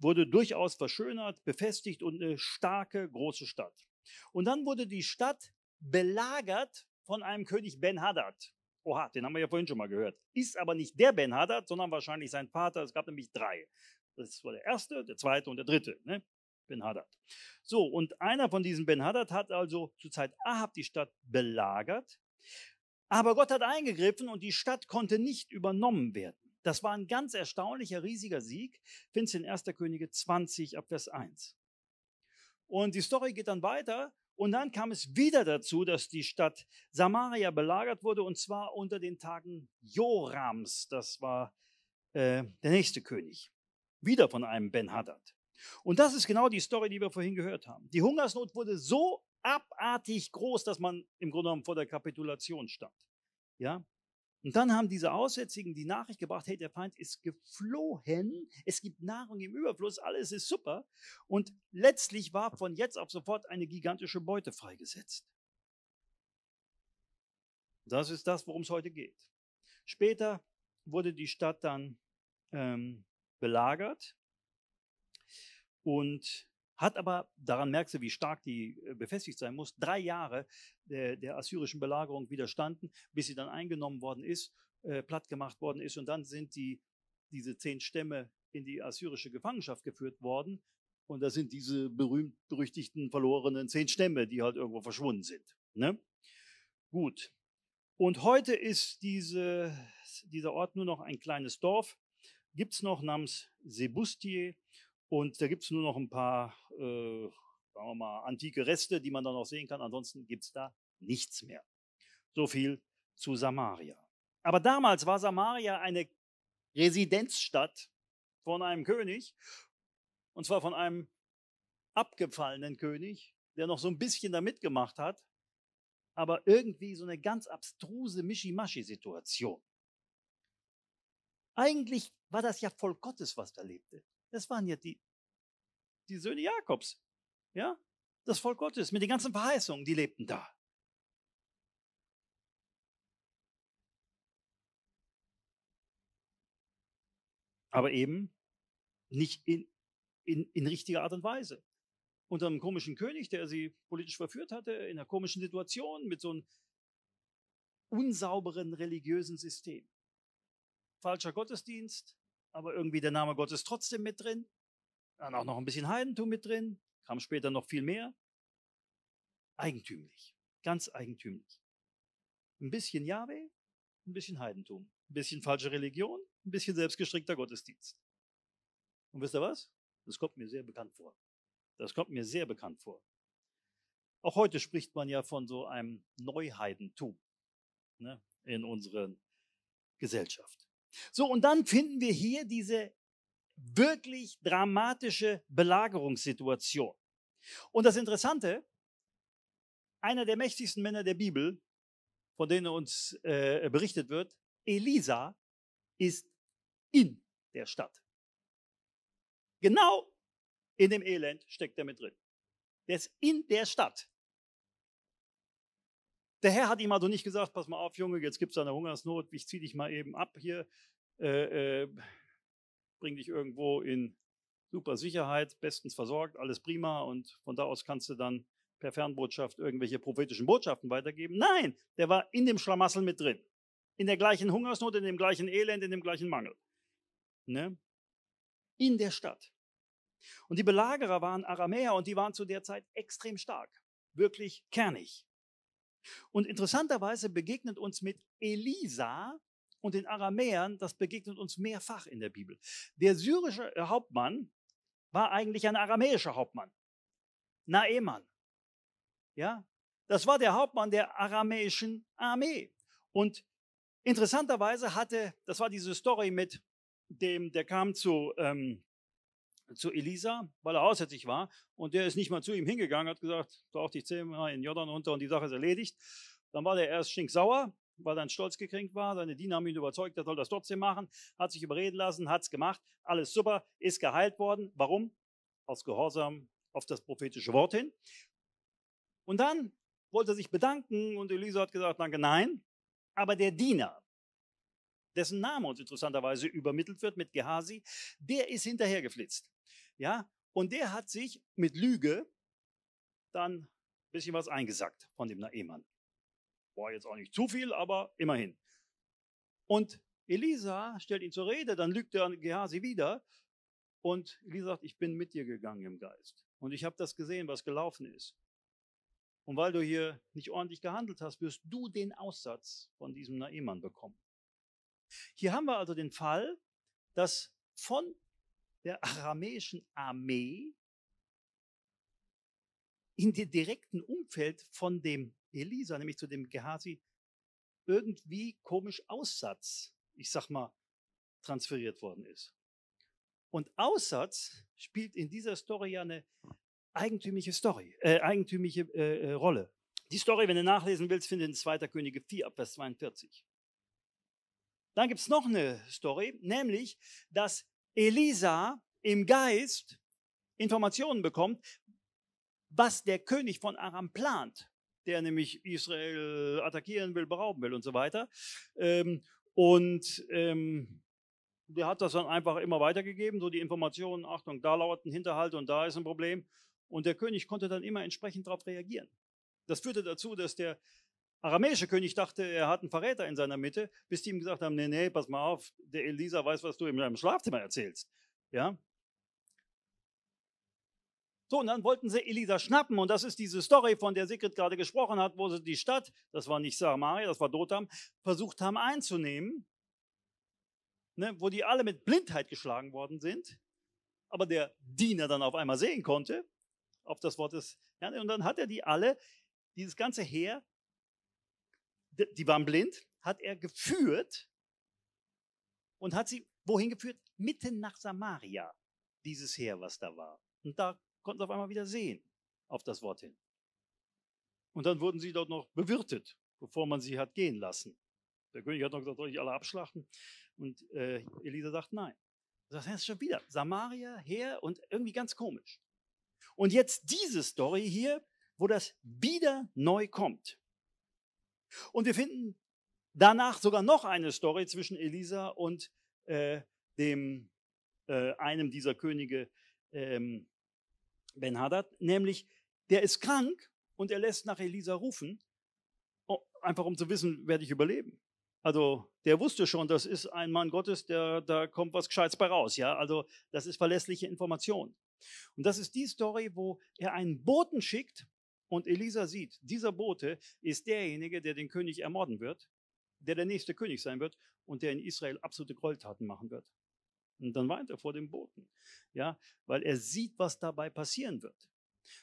Wurde durchaus verschönert, befestigt und eine starke, große Stadt. Und dann wurde die Stadt belagert von einem König ben Haddad. Oha, den haben wir ja vorhin schon mal gehört. Ist aber nicht der ben Haddad, sondern wahrscheinlich sein Vater. Es gab nämlich drei. Das war der erste, der zweite und der dritte. Ne? Ben Hadad. So, und einer von diesen Ben Hadad hat also zur Zeit Ahab die Stadt belagert. Aber Gott hat eingegriffen und die Stadt konnte nicht übernommen werden. Das war ein ganz erstaunlicher, riesiger Sieg. Findest du in 1. Könige 20 ab Vers 1. Und die Story geht dann weiter. Und dann kam es wieder dazu, dass die Stadt Samaria belagert wurde, und zwar unter den Tagen Jorams. Das war äh, der nächste König. Wieder von einem Ben-Hadad. Und das ist genau die Story, die wir vorhin gehört haben. Die Hungersnot wurde so abartig groß, dass man im Grunde genommen vor der Kapitulation stand. Ja? Und dann haben diese Aussätzigen die Nachricht gebracht, hey, der Feind ist geflohen, es gibt Nahrung im Überfluss, alles ist super. Und letztlich war von jetzt auf sofort eine gigantische Beute freigesetzt. Das ist das, worum es heute geht. Später wurde die Stadt dann ähm, belagert und hat aber, daran merkst du, wie stark die äh, befestigt sein muss, drei Jahre der, der assyrischen Belagerung widerstanden, bis sie dann eingenommen worden ist, äh, platt gemacht worden ist und dann sind die, diese zehn Stämme in die assyrische Gefangenschaft geführt worden und das sind diese berühmt-berüchtigten verlorenen zehn Stämme, die halt irgendwo verschwunden sind. Ne? Gut. Und heute ist diese, dieser Ort nur noch ein kleines Dorf, gibt es noch namens Sebustier. Und da gibt es nur noch ein paar, äh, sagen wir mal, antike Reste, die man dann noch sehen kann. Ansonsten gibt es da nichts mehr. So viel zu Samaria. Aber damals war Samaria eine Residenzstadt von einem König, und zwar von einem abgefallenen König, der noch so ein bisschen da mitgemacht hat, aber irgendwie so eine ganz abstruse mischi maschi situation Eigentlich war das ja voll Gottes, was da lebte. Das waren ja die, die Söhne Jakobs. Ja? Das Volk Gottes mit den ganzen Verheißungen, die lebten da. Aber eben nicht in, in, in richtiger Art und Weise. Unter einem komischen König, der sie politisch verführt hatte, in einer komischen Situation, mit so einem unsauberen religiösen System. Falscher Gottesdienst, aber irgendwie der Name Gottes trotzdem mit drin. Dann auch noch ein bisschen Heidentum mit drin, kam später noch viel mehr. Eigentümlich, ganz eigentümlich. Ein bisschen Jahwe, ein bisschen Heidentum, ein bisschen falsche Religion, ein bisschen selbstgestrickter Gottesdienst. Und wisst ihr was? Das kommt mir sehr bekannt vor. Das kommt mir sehr bekannt vor. Auch heute spricht man ja von so einem Neuheidentum ne, in unserer Gesellschaft. So, und dann finden wir hier diese wirklich dramatische Belagerungssituation. Und das Interessante, einer der mächtigsten Männer der Bibel, von denen uns äh, berichtet wird, Elisa, ist in der Stadt. Genau in dem Elend steckt er mit drin. Der ist in der Stadt. Der Herr hat ihm also nicht gesagt, pass mal auf, Junge, jetzt gibt es eine Hungersnot, ich ziehe dich mal eben ab hier, äh, äh, bring dich irgendwo in super Sicherheit, bestens versorgt, alles prima und von da aus kannst du dann per Fernbotschaft irgendwelche prophetischen Botschaften weitergeben. Nein, der war in dem Schlamassel mit drin. In der gleichen Hungersnot, in dem gleichen Elend, in dem gleichen Mangel. Ne? In der Stadt. Und die Belagerer waren Aramäer und die waren zu der Zeit extrem stark, wirklich kernig. Und interessanterweise begegnet uns mit Elisa und den Aramäern, das begegnet uns mehrfach in der Bibel. Der syrische äh, Hauptmann war eigentlich ein aramäischer Hauptmann. Naeman. Ja? Das war der Hauptmann der aramäischen Armee. Und interessanterweise hatte, das war diese Story mit dem, der kam zu, ähm, zu Elisa, weil er aussätzig war. Und der ist nicht mal zu ihm hingegangen, hat gesagt, tauch dich zehnmal in Jordan unter und die Sache ist erledigt. Dann war der erst stinksauer, weil er dann stolz gekränkt war. Seine Diener haben ihn überzeugt, er soll das trotzdem machen. Hat sich überreden lassen, hat es gemacht. Alles super, ist geheilt worden. Warum? Aus Gehorsam auf das prophetische Wort hin. Und dann wollte er sich bedanken und Elisa hat gesagt, danke, nein. Aber der Diener dessen Name uns interessanterweise übermittelt wird mit Gehasi, der ist hinterhergeflitzt. Ja, und der hat sich mit Lüge dann ein bisschen was eingesackt von dem Naemann. War jetzt auch nicht zu viel, aber immerhin. Und Elisa stellt ihn zur Rede, dann lügt er an Gehasi wieder. Und Elisa sagt, ich bin mit dir gegangen im Geist. Und ich habe das gesehen, was gelaufen ist. Und weil du hier nicht ordentlich gehandelt hast, wirst du den Aussatz von diesem Naemann bekommen. Hier haben wir also den Fall, dass von der aramäischen Armee in dem direkten Umfeld von dem Elisa, nämlich zu dem Gehasi, irgendwie komisch Aussatz, ich sag mal, transferiert worden ist. Und Aussatz spielt in dieser Story ja eine eigentümliche Story, äh, eigentümliche äh, äh Rolle. Die Story, wenn du nachlesen willst, findet in 2. Könige 4 ab Vers 42. Dann gibt es noch eine Story, nämlich, dass Elisa im Geist Informationen bekommt, was der König von Aram plant, der nämlich Israel attackieren will, berauben will und so weiter. Ähm, und ähm, der hat das dann einfach immer weitergegeben, so die Informationen, Achtung, da lauert ein Hinterhalt und da ist ein Problem. Und der König konnte dann immer entsprechend darauf reagieren. Das führte dazu, dass der aramäische König dachte, er hat einen Verräter in seiner Mitte, bis die ihm gesagt haben, nee, nee, pass mal auf, der Elisa weiß, was du in deinem Schlafzimmer erzählst. Ja? So, und dann wollten sie Elisa schnappen und das ist diese Story, von der Sigrid gerade gesprochen hat, wo sie die Stadt, das war nicht Samaria, das war Dotham, versucht haben einzunehmen, ne, wo die alle mit Blindheit geschlagen worden sind, aber der Diener dann auf einmal sehen konnte, auf das Wort des Herrn, und dann hat er die alle, dieses ganze Heer die waren blind, hat er geführt und hat sie wohin geführt? Mitten nach Samaria, dieses Heer, was da war. Und da konnten sie auf einmal wieder sehen, auf das Wort hin. Und dann wurden sie dort noch bewirtet, bevor man sie hat gehen lassen. Der König hat noch gesagt, soll ich alle abschlachten? Und äh, Elisa sagt, nein. Das heißt schon wieder, Samaria, Heer und irgendwie ganz komisch. Und jetzt diese Story hier, wo das wieder neu kommt. Und wir finden danach sogar noch eine Story zwischen Elisa und äh, dem, äh, einem dieser Könige ähm, Ben-Hadad, nämlich der ist krank und er lässt nach Elisa rufen, einfach um zu wissen, werde ich überleben. Also der wusste schon, das ist ein Mann Gottes, der, da kommt was Gescheites bei raus. Ja? Also das ist verlässliche Information. Und das ist die Story, wo er einen Boten schickt, und Elisa sieht, dieser Bote ist derjenige, der den König ermorden wird, der der nächste König sein wird und der in Israel absolute Gräueltaten machen wird. Und dann weint er vor dem Boten, ja, weil er sieht, was dabei passieren wird.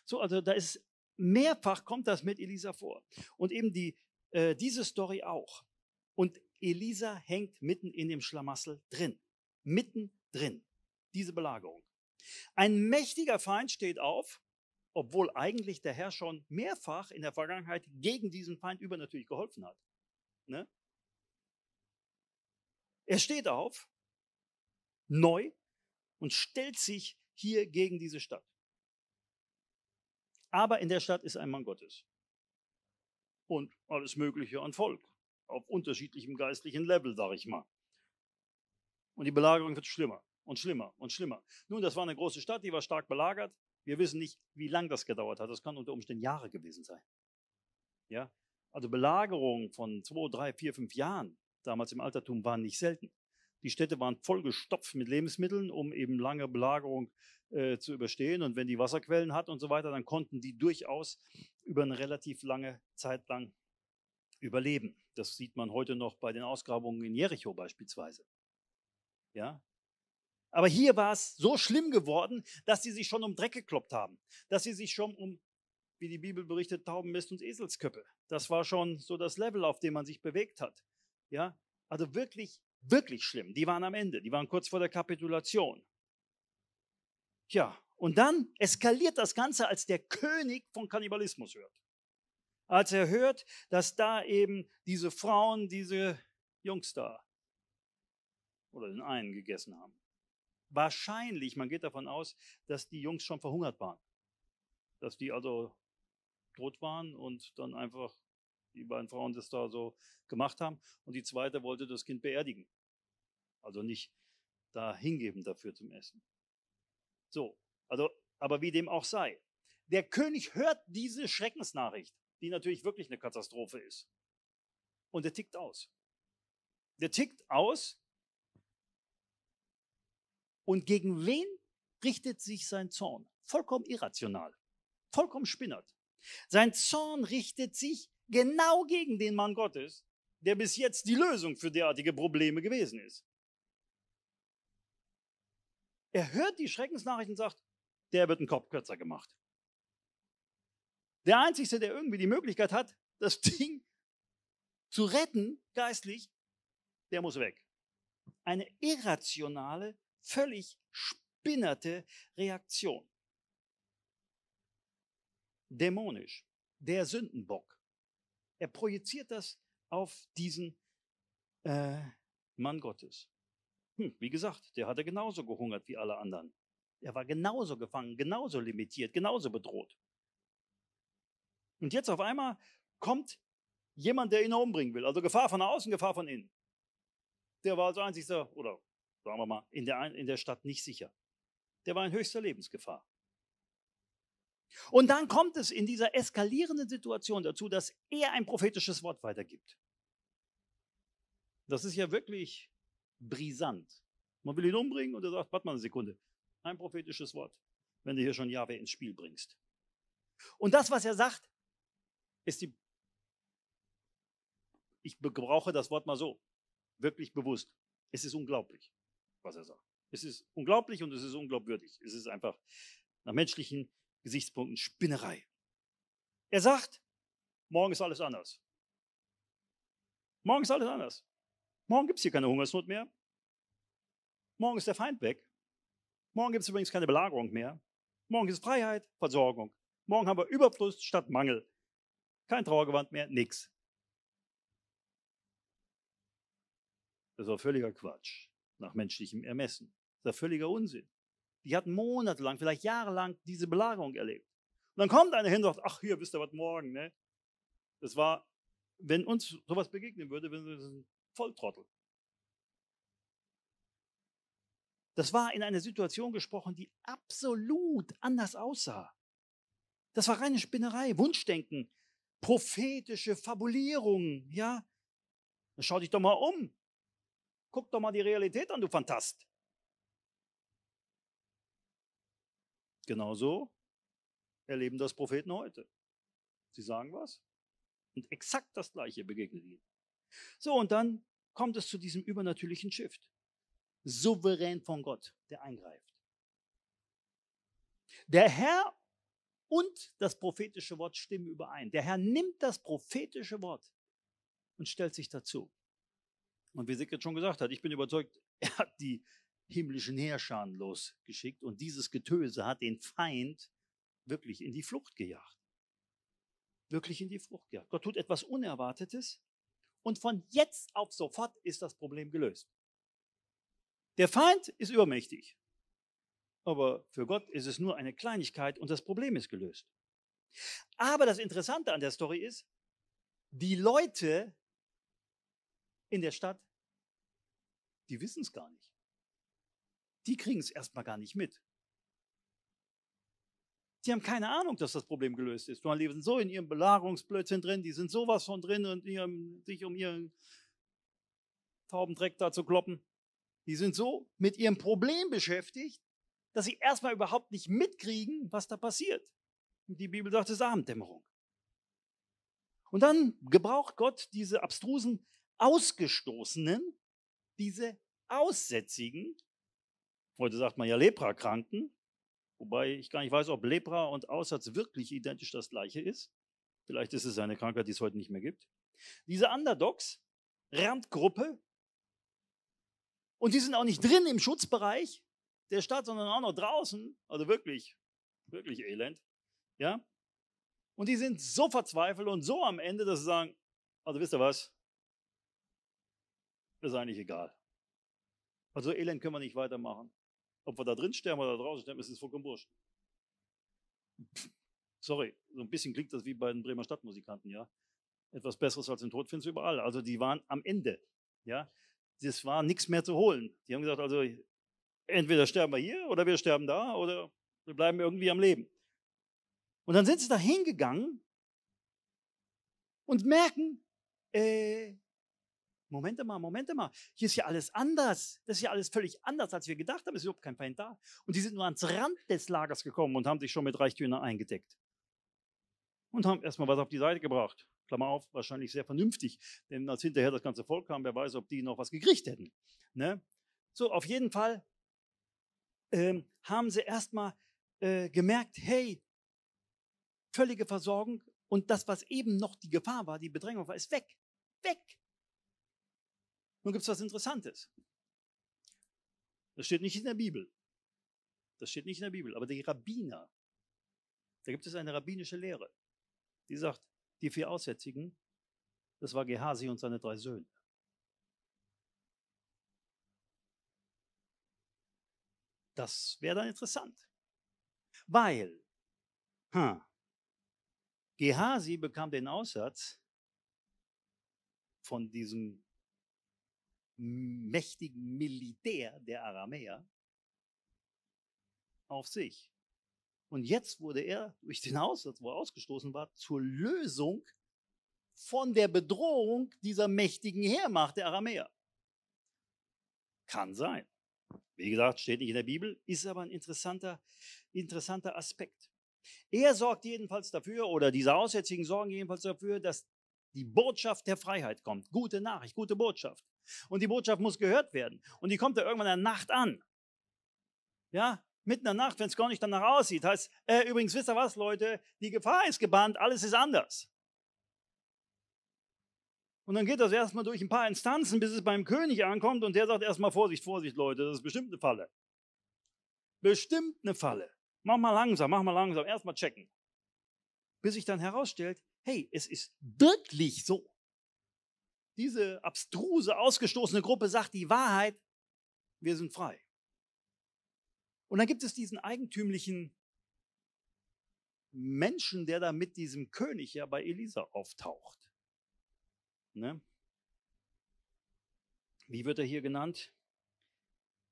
So, also da ist mehrfach kommt das mit Elisa vor und eben die äh, diese Story auch. Und Elisa hängt mitten in dem Schlamassel drin, mitten drin diese Belagerung. Ein mächtiger Feind steht auf obwohl eigentlich der Herr schon mehrfach in der Vergangenheit gegen diesen Feind übernatürlich geholfen hat. Ne? Er steht auf, neu, und stellt sich hier gegen diese Stadt. Aber in der Stadt ist ein Mann Gottes und alles Mögliche an Volk, auf unterschiedlichem geistlichen Level, sage ich mal. Und die Belagerung wird schlimmer und schlimmer und schlimmer. Nun, das war eine große Stadt, die war stark belagert. Wir wissen nicht, wie lange das gedauert hat. Das kann unter Umständen Jahre gewesen sein. Ja? Also Belagerungen von zwei, drei, vier, fünf Jahren damals im Altertum waren nicht selten. Die Städte waren vollgestopft mit Lebensmitteln, um eben lange Belagerung äh, zu überstehen. Und wenn die Wasserquellen hat und so weiter, dann konnten die durchaus über eine relativ lange Zeit lang überleben. Das sieht man heute noch bei den Ausgrabungen in Jericho beispielsweise. Ja, aber hier war es so schlimm geworden, dass sie sich schon um Dreck gekloppt haben, dass sie sich schon um, wie die Bibel berichtet, Taubenmist und Eselsköppe. Das war schon so das Level, auf dem man sich bewegt hat. Ja, also wirklich, wirklich schlimm. Die waren am Ende, die waren kurz vor der Kapitulation. Tja, und dann eskaliert das Ganze, als der König von Kannibalismus hört. Als er hört, dass da eben diese Frauen, diese Jungs da oder den einen gegessen haben wahrscheinlich, man geht davon aus, dass die Jungs schon verhungert waren. Dass die also tot waren und dann einfach die beiden Frauen das da so gemacht haben. Und die zweite wollte das Kind beerdigen. Also nicht da hingeben dafür zum Essen. So, also, aber wie dem auch sei. Der König hört diese Schreckensnachricht, die natürlich wirklich eine Katastrophe ist. Und er tickt aus. Der tickt aus und gegen wen richtet sich sein Zorn? Vollkommen irrational, vollkommen spinnert. Sein Zorn richtet sich genau gegen den Mann Gottes, der bis jetzt die Lösung für derartige Probleme gewesen ist. Er hört die Schreckensnachrichten und sagt, der wird einen Kopf kürzer gemacht. Der Einzige, der irgendwie die Möglichkeit hat, das Ding zu retten, geistlich, der muss weg. Eine irrationale völlig spinnerte Reaktion. Dämonisch, der Sündenbock. Er projiziert das auf diesen äh, Mann Gottes. Hm, wie gesagt, der hatte genauso gehungert wie alle anderen. Er war genauso gefangen, genauso limitiert, genauso bedroht. Und jetzt auf einmal kommt jemand, der ihn umbringen will. Also Gefahr von außen, Gefahr von innen. Der war als einzigster oder sagen wir mal, in der, in der Stadt nicht sicher. Der war in höchster Lebensgefahr. Und dann kommt es in dieser eskalierenden Situation dazu, dass er ein prophetisches Wort weitergibt. Das ist ja wirklich brisant. Man will ihn umbringen und er sagt, warte mal eine Sekunde, ein prophetisches Wort, wenn du hier schon Jahwe ins Spiel bringst. Und das, was er sagt, ist die, ich gebrauche das Wort mal so, wirklich bewusst, es ist unglaublich was er sagt. Es ist unglaublich und es ist unglaubwürdig. Es ist einfach nach menschlichen Gesichtspunkten Spinnerei. Er sagt, morgen ist alles anders. Morgen ist alles anders. Morgen gibt es hier keine Hungersnot mehr. Morgen ist der Feind weg. Morgen gibt es übrigens keine Belagerung mehr. Morgen ist Freiheit, Versorgung. Morgen haben wir Überfluss statt Mangel. Kein Trauergewand mehr, nichts. Das war völliger Quatsch nach menschlichem Ermessen. Das ist völliger Unsinn. Die hatten monatelang, vielleicht jahrelang diese Belagerung erlebt. Und dann kommt einer hin und sagt, ach, hier wisst ihr was morgen. Ne? Das war, wenn uns sowas begegnen würde, wären wir ein Volltrottel. Das war in einer Situation gesprochen, die absolut anders aussah. Das war reine Spinnerei, Wunschdenken, prophetische Fabulierung, ja. schau dich doch mal um. Guck doch mal die Realität an, du Fantast. Genauso erleben das Propheten heute. Sie sagen was und exakt das Gleiche begegnet ihnen. So, und dann kommt es zu diesem übernatürlichen Shift. Souverän von Gott, der eingreift. Der Herr und das prophetische Wort stimmen überein. Der Herr nimmt das prophetische Wort und stellt sich dazu. Und wie Sigrid schon gesagt hat, ich bin überzeugt, er hat die himmlischen Heerscharen losgeschickt und dieses Getöse hat den Feind wirklich in die Flucht gejagt. Wirklich in die Flucht gejagt. Gott tut etwas Unerwartetes und von jetzt auf sofort ist das Problem gelöst. Der Feind ist übermächtig, aber für Gott ist es nur eine Kleinigkeit und das Problem ist gelöst. Aber das Interessante an der Story ist, die Leute, in der Stadt, die wissen es gar nicht. Die kriegen es erstmal gar nicht mit. Die haben keine Ahnung, dass das Problem gelöst ist. Die leben so in ihrem Belagerungsblödsinn drin, die sind sowas von drin und ihrem, sich um ihren Taubendreck da zu kloppen. Die sind so mit ihrem Problem beschäftigt, dass sie erstmal überhaupt nicht mitkriegen, was da passiert. Und die Bibel sagt, es ist Abenddämmerung. Und dann gebraucht Gott diese abstrusen Ausgestoßenen, diese Aussätzigen, heute sagt man ja Leprakranken, wobei ich gar nicht weiß, ob Lepra und Aussatz wirklich identisch das gleiche ist. Vielleicht ist es eine Krankheit, die es heute nicht mehr gibt. Diese Underdogs, Randgruppe, und die sind auch nicht drin im Schutzbereich der Stadt, sondern auch noch draußen. Also wirklich, wirklich elend. Ja? Und die sind so verzweifelt und so am Ende, dass sie sagen, also wisst ihr was, ist eigentlich egal. Also Elend können wir nicht weitermachen. Ob wir da drin sterben oder da draußen sterben, ist es vollkommen wurscht. Sorry, so ein bisschen klingt das wie bei den Bremer Stadtmusikanten, ja. Etwas Besseres als den Tod findest du überall. Also die waren am Ende, ja. Es war nichts mehr zu holen. Die haben gesagt, also entweder sterben wir hier oder wir sterben da oder wir bleiben irgendwie am Leben. Und dann sind sie da hingegangen und merken, äh, Moment mal, Moment mal, hier ist ja alles anders. Das ist ja alles völlig anders, als wir gedacht haben. Es ist überhaupt kein Feind da. Und die sind nur ans Rand des Lagers gekommen und haben sich schon mit Reichtümern eingedeckt. Und haben erstmal was auf die Seite gebracht. Klammer auf, wahrscheinlich sehr vernünftig. Denn als hinterher das ganze Volk kam, wer weiß, ob die noch was gekriegt hätten. Ne? So, auf jeden Fall ähm, haben sie erstmal äh, gemerkt, hey, völlige Versorgung und das, was eben noch die Gefahr war, die Bedrängung war, ist weg. Weg. Nun gibt es was Interessantes. Das steht nicht in der Bibel. Das steht nicht in der Bibel. Aber die Rabbiner, da gibt es eine rabbinische Lehre, die sagt, die vier Aussätzigen, das war Gehasi und seine drei Söhne. Das wäre dann interessant. Weil ha, Gehasi bekam den Aussatz von diesem mächtigen Militär der Aramäer auf sich. Und jetzt wurde er durch den Haussatz, wo er ausgestoßen war, zur Lösung von der Bedrohung dieser mächtigen Heermacht der Aramäer. Kann sein. Wie gesagt, steht nicht in der Bibel, ist aber ein interessanter, interessanter Aspekt. Er sorgt jedenfalls dafür, oder diese Aussätzigen sorgen jedenfalls dafür, dass die Botschaft der Freiheit kommt. Gute Nachricht, gute Botschaft. Und die Botschaft muss gehört werden. Und die kommt ja irgendwann in der Nacht an. Ja, mitten in der Nacht, wenn es gar nicht danach aussieht. Heißt, äh, übrigens, wisst ihr was, Leute, die Gefahr ist gebannt, alles ist anders. Und dann geht das erstmal durch ein paar Instanzen, bis es beim König ankommt und der sagt erstmal Vorsicht, Vorsicht, Leute, das ist bestimmt eine Falle. Bestimmt eine Falle. Mach mal langsam, mach mal langsam, erstmal checken. Bis sich dann herausstellt, hey, es ist wirklich so diese abstruse, ausgestoßene Gruppe sagt die Wahrheit, wir sind frei. Und dann gibt es diesen eigentümlichen Menschen, der da mit diesem König ja bei Elisa auftaucht. Ne? Wie wird er hier genannt?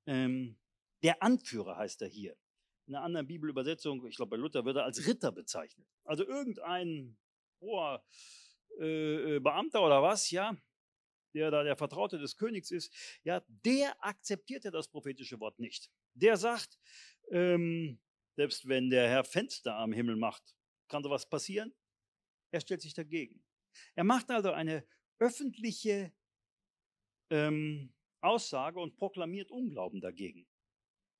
Ähm, der Anführer heißt er hier. In einer anderen Bibelübersetzung, ich glaube bei Luther, wird er als Ritter bezeichnet. Also irgendein hoher äh, äh Beamter oder was, ja, der da der Vertraute des Königs ist, ja, der akzeptiert ja das prophetische Wort nicht. Der sagt, ähm, selbst wenn der Herr Fenster am Himmel macht, kann sowas passieren? Er stellt sich dagegen. Er macht also eine öffentliche ähm, Aussage und proklamiert Unglauben dagegen.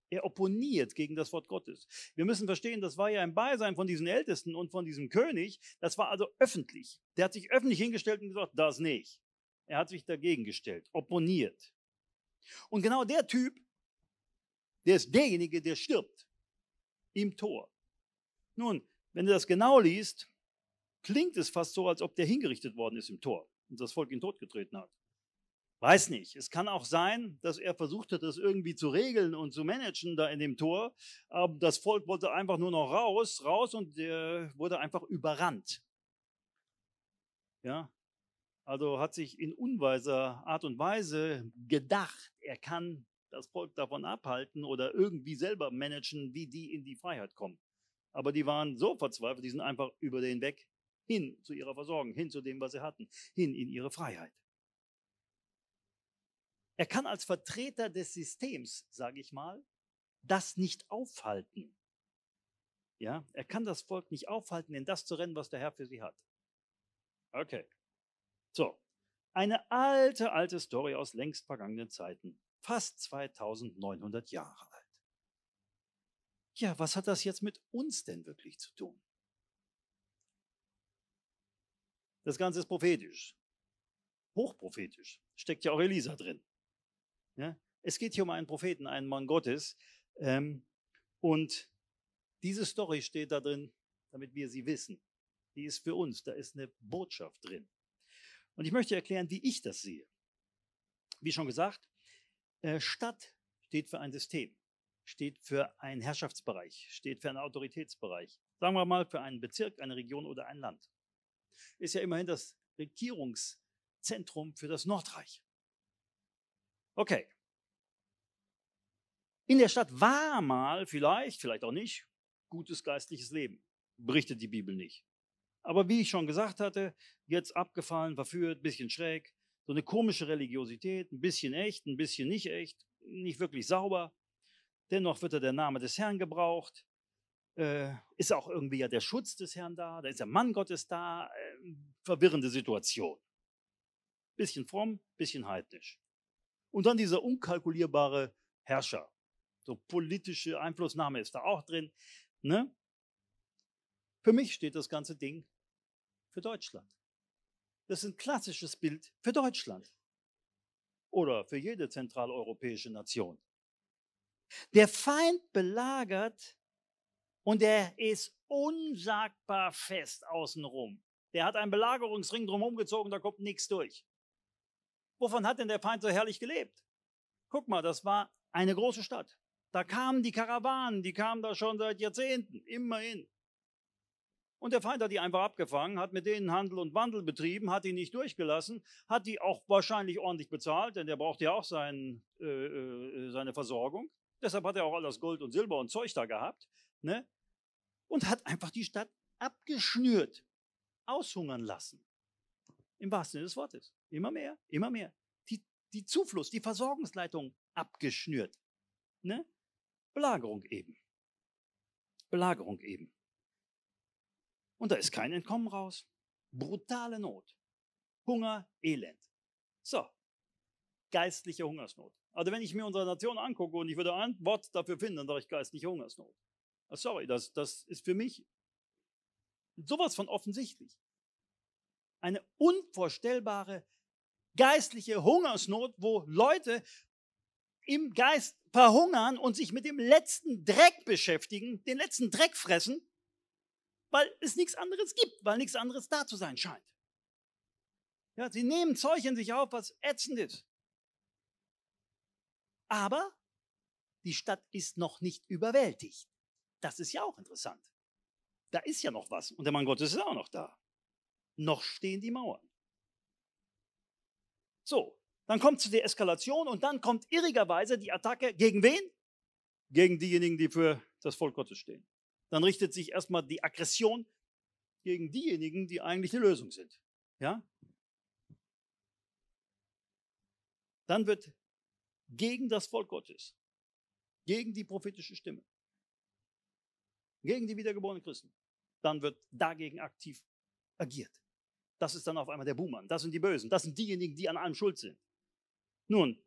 Er opponiert gegen das Wort Gottes. Wir müssen verstehen, das war ja im Beisein von diesen Ältesten und von diesem König. Das war also öffentlich. Der hat sich öffentlich hingestellt und gesagt, das nicht. Er hat sich dagegen gestellt, opponiert. Und genau der Typ, der ist derjenige, der stirbt im Tor. Nun, wenn du das genau liest, klingt es fast so, als ob der hingerichtet worden ist im Tor und das Volk ihn totgetreten hat. Weiß nicht. Es kann auch sein, dass er versucht hat, das irgendwie zu regeln und zu managen da in dem Tor. Aber das Volk wollte einfach nur noch raus, raus und der äh, wurde einfach überrannt. Ja, also hat sich in unweiser Art und Weise gedacht, er kann das Volk davon abhalten oder irgendwie selber managen, wie die in die Freiheit kommen. Aber die waren so verzweifelt, die sind einfach über den Weg hin zu ihrer Versorgung, hin zu dem, was sie hatten, hin in ihre Freiheit. Er kann als Vertreter des Systems, sage ich mal, das nicht aufhalten. Ja, er kann das Volk nicht aufhalten, in das zu rennen, was der Herr für sie hat. Okay. So, eine alte, alte Story aus längst vergangenen Zeiten, fast 2900 Jahre alt. Ja, was hat das jetzt mit uns denn wirklich zu tun? Das Ganze ist prophetisch, hochprophetisch, steckt ja auch Elisa drin. Ja? Ne? Es geht hier um einen Propheten, einen Mann Gottes. Ähm, und diese Story steht da drin, damit wir sie wissen. Die ist für uns, da ist eine Botschaft drin. Und ich möchte erklären, wie ich das sehe. Wie schon gesagt, äh, Stadt steht für ein System, steht für einen Herrschaftsbereich, steht für einen Autoritätsbereich. Sagen wir mal für einen Bezirk, eine Region oder ein Land. Ist ja immerhin das Regierungszentrum für das Nordreich. Okay. In der Stadt war mal vielleicht, vielleicht auch nicht, gutes geistliches Leben. Berichtet die Bibel nicht. Aber wie ich schon gesagt hatte, jetzt abgefallen, verführt, bisschen schräg, so eine komische Religiosität, ein bisschen echt, ein bisschen nicht echt, nicht wirklich sauber. Dennoch wird da der Name des Herrn gebraucht. Äh, ist auch irgendwie ja der Schutz des Herrn da, da ist der Mann Gottes da. Äh, verwirrende Situation. Bisschen fromm, bisschen heidnisch. Und dann dieser unkalkulierbare Herrscher. So politische Einflussnahme ist da auch drin. Ne? Für mich steht das ganze Ding für Deutschland. Das ist ein klassisches Bild für Deutschland oder für jede zentraleuropäische Nation. Der Feind belagert und er ist unsagbar fest außenrum. Der hat einen Belagerungsring drumherum gezogen, da kommt nichts durch. Wovon hat denn der Feind so herrlich gelebt? Guck mal, das war eine große Stadt. Da kamen die Karawanen, die kamen da schon seit Jahrzehnten, immerhin. Und der Feind hat die einfach abgefangen, hat mit denen Handel und Wandel betrieben, hat die nicht durchgelassen, hat die auch wahrscheinlich ordentlich bezahlt, denn der braucht ja auch sein, äh, äh, äh, seine Versorgung. Deshalb hat er auch all das Gold und Silber und Zeug da gehabt. Ne? Und hat einfach die Stadt abgeschnürt, aushungern lassen. Im wahrsten Sinne des Wortes. Immer mehr, immer mehr. Die, die Zufluss, die Versorgungsleitung abgeschnürt. Ne? Belagerung eben. Belagerung eben. Und da ist kein Entkommen raus. Brutale Not. Hunger, Elend. So, geistliche Hungersnot. Also wenn ich mir unsere Nation angucke und ich würde ein Wort dafür finden, dann sage ich geistliche Hungersnot. Ah, sorry, das, das ist für mich sowas von offensichtlich. Eine unvorstellbare geistliche Hungersnot, wo Leute im Geist verhungern und sich mit dem letzten Dreck beschäftigen, den letzten Dreck fressen weil es nichts anderes gibt, weil nichts anderes da zu sein scheint. Ja, sie nehmen Zeug in sich auf, was ätzend ist. Aber die Stadt ist noch nicht überwältigt. Das ist ja auch interessant. Da ist ja noch was und der Mann Gottes ist auch noch da. Noch stehen die Mauern. So, dann kommt zu der Eskalation und dann kommt irrigerweise die Attacke gegen wen? Gegen diejenigen, die für das Volk Gottes stehen dann richtet sich erstmal die Aggression gegen diejenigen, die eigentlich die Lösung sind. Ja? Dann wird gegen das Volk Gottes, gegen die prophetische Stimme, gegen die wiedergeborenen Christen, dann wird dagegen aktiv agiert. Das ist dann auf einmal der Buhmann. Das sind die Bösen. Das sind diejenigen, die an allem schuld sind. Nun,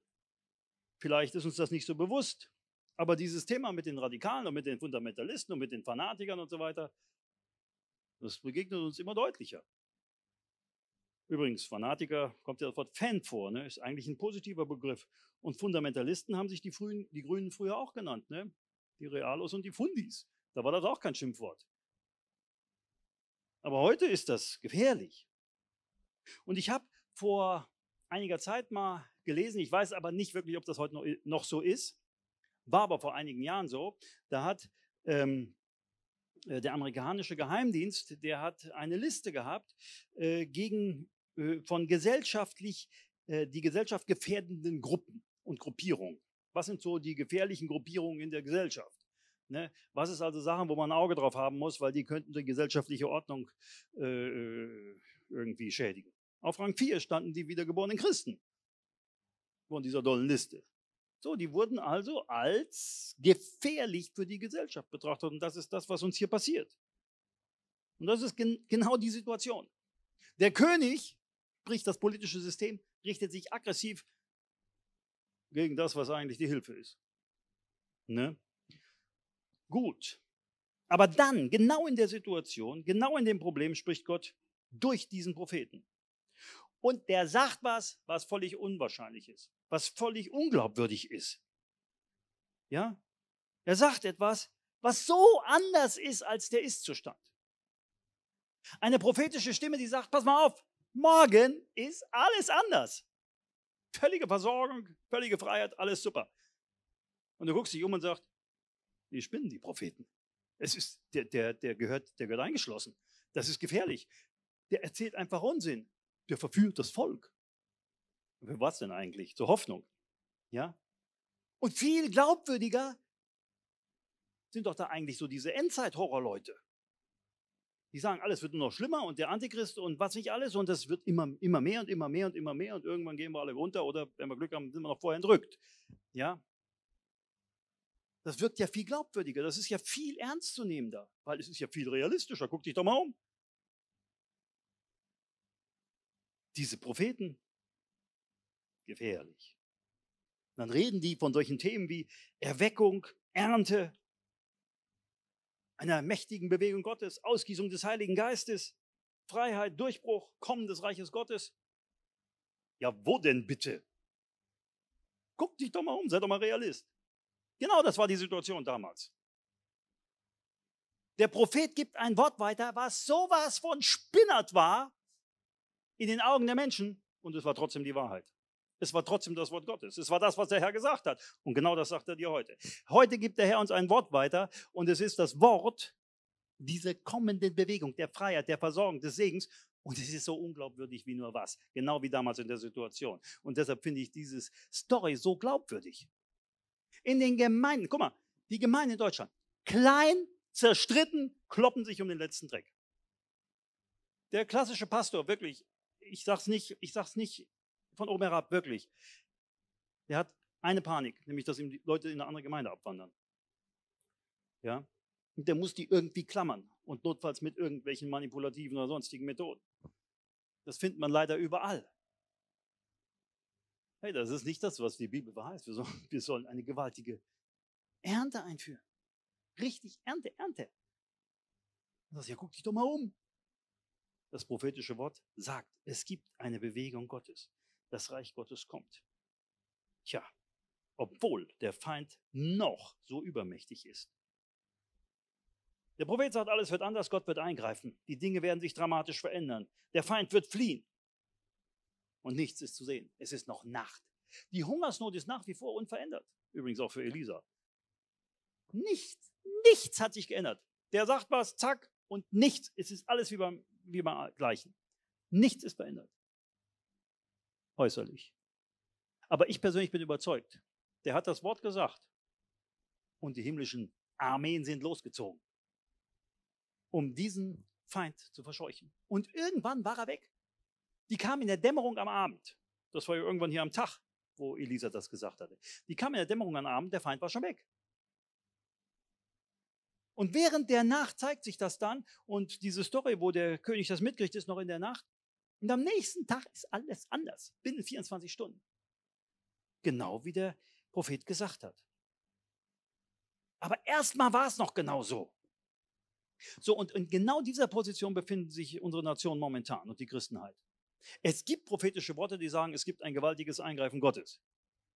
vielleicht ist uns das nicht so bewusst, aber dieses Thema mit den Radikalen und mit den Fundamentalisten und mit den Fanatikern und so weiter, das begegnet uns immer deutlicher. Übrigens, Fanatiker kommt ja sofort Fan vor, ne? ist eigentlich ein positiver Begriff. Und Fundamentalisten haben sich die, Frühen, die Grünen früher auch genannt, ne? die Realos und die Fundis. Da war das auch kein Schimpfwort. Aber heute ist das gefährlich. Und ich habe vor einiger Zeit mal gelesen, ich weiß aber nicht wirklich, ob das heute noch so ist, war aber vor einigen Jahren so. Da hat ähm, äh, der amerikanische Geheimdienst, der hat eine Liste gehabt äh, gegen äh, von gesellschaftlich äh, die Gesellschaft gefährdenden Gruppen und Gruppierungen. Was sind so die gefährlichen Gruppierungen in der Gesellschaft? Ne? Was ist also Sachen, wo man ein Auge drauf haben muss, weil die könnten die gesellschaftliche Ordnung äh, äh, irgendwie schädigen? Auf Rang 4 standen die wiedergeborenen Christen von dieser dollen Liste. So, die wurden also als gefährlich für die Gesellschaft betrachtet. Und das ist das, was uns hier passiert. Und das ist gen genau die Situation. Der König, sprich das politische System, richtet sich aggressiv gegen das, was eigentlich die Hilfe ist. Ne? Gut. Aber dann, genau in der Situation, genau in dem Problem spricht Gott durch diesen Propheten. Und der sagt was, was völlig unwahrscheinlich ist was völlig unglaubwürdig ist. Ja? Er sagt etwas, was so anders ist als der Ist-Zustand. Eine prophetische Stimme, die sagt, pass mal auf, morgen ist alles anders. Völlige Versorgung, völlige Freiheit, alles super. Und du guckst dich um und sagst, die spinnen die Propheten. Es ist, der, der, der gehört, der gehört eingeschlossen. Das ist gefährlich. Der erzählt einfach Unsinn. Der verführt das Volk. Für was denn eigentlich? Zur Hoffnung. Ja? Und viel glaubwürdiger sind doch da eigentlich so diese Endzeit-Horror-Leute. Die sagen, alles wird nur noch schlimmer und der Antichrist und was nicht alles und das wird immer, immer mehr und immer mehr und immer mehr und irgendwann gehen wir alle runter oder wenn wir Glück haben, sind wir noch vorher entrückt. Ja? Das wirkt ja viel glaubwürdiger, das ist ja viel ernstzunehmender, weil es ist ja viel realistischer. Guck dich doch mal um. Diese Propheten, gefährlich. dann reden die von solchen Themen wie Erweckung, Ernte, einer mächtigen Bewegung Gottes, Ausgießung des Heiligen Geistes, Freiheit, Durchbruch, Kommen des Reiches Gottes. Ja, wo denn bitte? Guck dich doch mal um, sei doch mal Realist. Genau das war die Situation damals. Der Prophet gibt ein Wort weiter, was sowas von spinnert war in den Augen der Menschen, und es war trotzdem die Wahrheit. Es war trotzdem das Wort Gottes. Es war das, was der Herr gesagt hat. Und genau das sagt er dir heute. Heute gibt der Herr uns ein Wort weiter und es ist das Wort dieser kommenden Bewegung, der Freiheit, der Versorgung, des Segens. Und es ist so unglaubwürdig wie nur was. Genau wie damals in der Situation. Und deshalb finde ich dieses Story so glaubwürdig. In den Gemeinden, guck mal, die Gemeinden in Deutschland, klein, zerstritten, kloppen sich um den letzten Dreck. Der klassische Pastor, wirklich, ich sag's nicht, ich sag's nicht von oben herab, wirklich. Der hat eine Panik, nämlich dass ihm die Leute in eine andere Gemeinde abwandern. Ja? Und der muss die irgendwie klammern und notfalls mit irgendwelchen manipulativen oder sonstigen Methoden. Das findet man leider überall. Hey, das ist nicht das, was die Bibel verheißt. Wir sollen, wir sollen eine gewaltige Ernte einführen. Richtig, Ernte, Ernte. Und das, ja, guck dich doch mal um. Das prophetische Wort sagt, es gibt eine Bewegung Gottes das Reich Gottes kommt. Tja, obwohl der Feind noch so übermächtig ist. Der Prophet sagt, alles wird anders, Gott wird eingreifen, die Dinge werden sich dramatisch verändern, der Feind wird fliehen und nichts ist zu sehen. Es ist noch Nacht. Die Hungersnot ist nach wie vor unverändert, übrigens auch für Elisa. Nichts, nichts hat sich geändert. Der sagt was, zack, und nichts. Es ist alles wie beim, wie beim Gleichen. Nichts ist verändert äußerlich. Aber ich persönlich bin überzeugt, der hat das Wort gesagt. Und die himmlischen Armeen sind losgezogen, um diesen Feind zu verscheuchen. Und irgendwann war er weg. Die kam in der Dämmerung am Abend. Das war ja irgendwann hier am Tag, wo Elisa das gesagt hatte. Die kam in der Dämmerung am Abend, der Feind war schon weg. Und während der Nacht zeigt sich das dann, und diese Story, wo der König das mitkriegt, ist noch in der Nacht, und am nächsten Tag ist alles anders, binnen 24 Stunden. Genau wie der Prophet gesagt hat. Aber erstmal war es noch genau so. So, und genau in genau dieser Position befinden sich unsere Nationen momentan und die Christenheit. Halt. Es gibt prophetische Worte, die sagen, es gibt ein gewaltiges Eingreifen Gottes.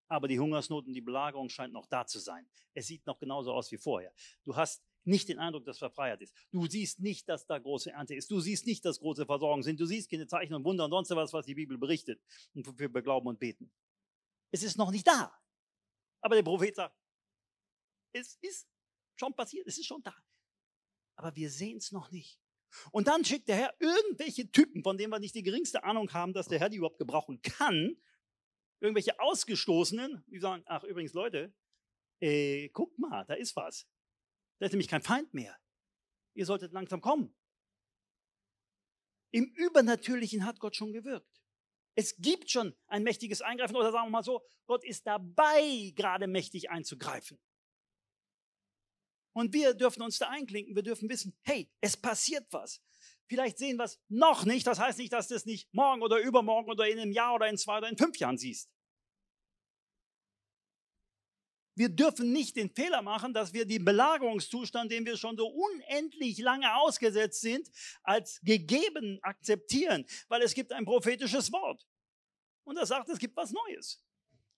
Aber die Hungersnot und die Belagerung scheint noch da zu sein. Es sieht noch genauso aus wie vorher. Du hast nicht den Eindruck, dass da ist. Du siehst nicht, dass da große Ernte ist. Du siehst nicht, dass große Versorgung sind. Du siehst keine Zeichen und Wunder und sonst was, was die Bibel berichtet, und wofür wir glauben und beten. Es ist noch nicht da. Aber der Prophet sagt, es ist schon passiert, es ist schon da. Aber wir sehen es noch nicht. Und dann schickt der Herr irgendwelche Typen, von denen wir nicht die geringste Ahnung haben, dass der Herr die überhaupt gebrauchen kann, irgendwelche Ausgestoßenen, die sagen, ach übrigens Leute, äh, guck mal, da ist was. Da ist nämlich kein Feind mehr. Ihr solltet langsam kommen. Im Übernatürlichen hat Gott schon gewirkt. Es gibt schon ein mächtiges Eingreifen oder sagen wir mal so, Gott ist dabei, gerade mächtig einzugreifen. Und wir dürfen uns da einklinken, wir dürfen wissen, hey, es passiert was. Vielleicht sehen wir es noch nicht, das heißt nicht, dass du es nicht morgen oder übermorgen oder in einem Jahr oder in zwei oder in fünf Jahren siehst. Wir dürfen nicht den Fehler machen, dass wir den Belagerungszustand, den wir schon so unendlich lange ausgesetzt sind, als gegeben akzeptieren, weil es gibt ein prophetisches Wort. Und das sagt, es gibt was Neues.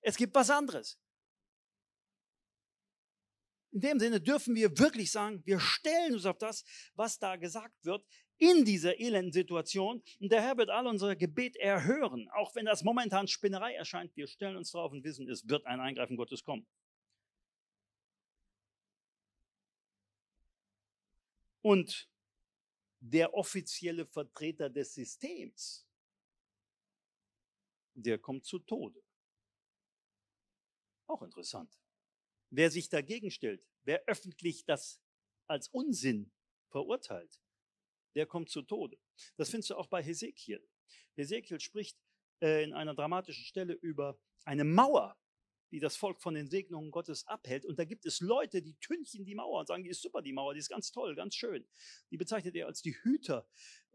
Es gibt was anderes. In dem Sinne dürfen wir wirklich sagen, wir stellen uns auf das, was da gesagt wird in dieser elenden Situation. Und der Herr wird all unser Gebet erhören, auch wenn das momentan Spinnerei erscheint. Wir stellen uns darauf und wissen, es wird ein Eingreifen Gottes kommen. und der offizielle Vertreter des Systems, der kommt zu Tode. Auch interessant. Wer sich dagegen stellt, wer öffentlich das als Unsinn verurteilt, der kommt zu Tode. Das findest du auch bei Hesekiel. Hesekiel spricht äh, in einer dramatischen Stelle über eine Mauer, die das Volk von den Segnungen Gottes abhält. Und da gibt es Leute, die tünchen die Mauer und sagen, die ist super, die Mauer, die ist ganz toll, ganz schön. Die bezeichnet er als die Hüter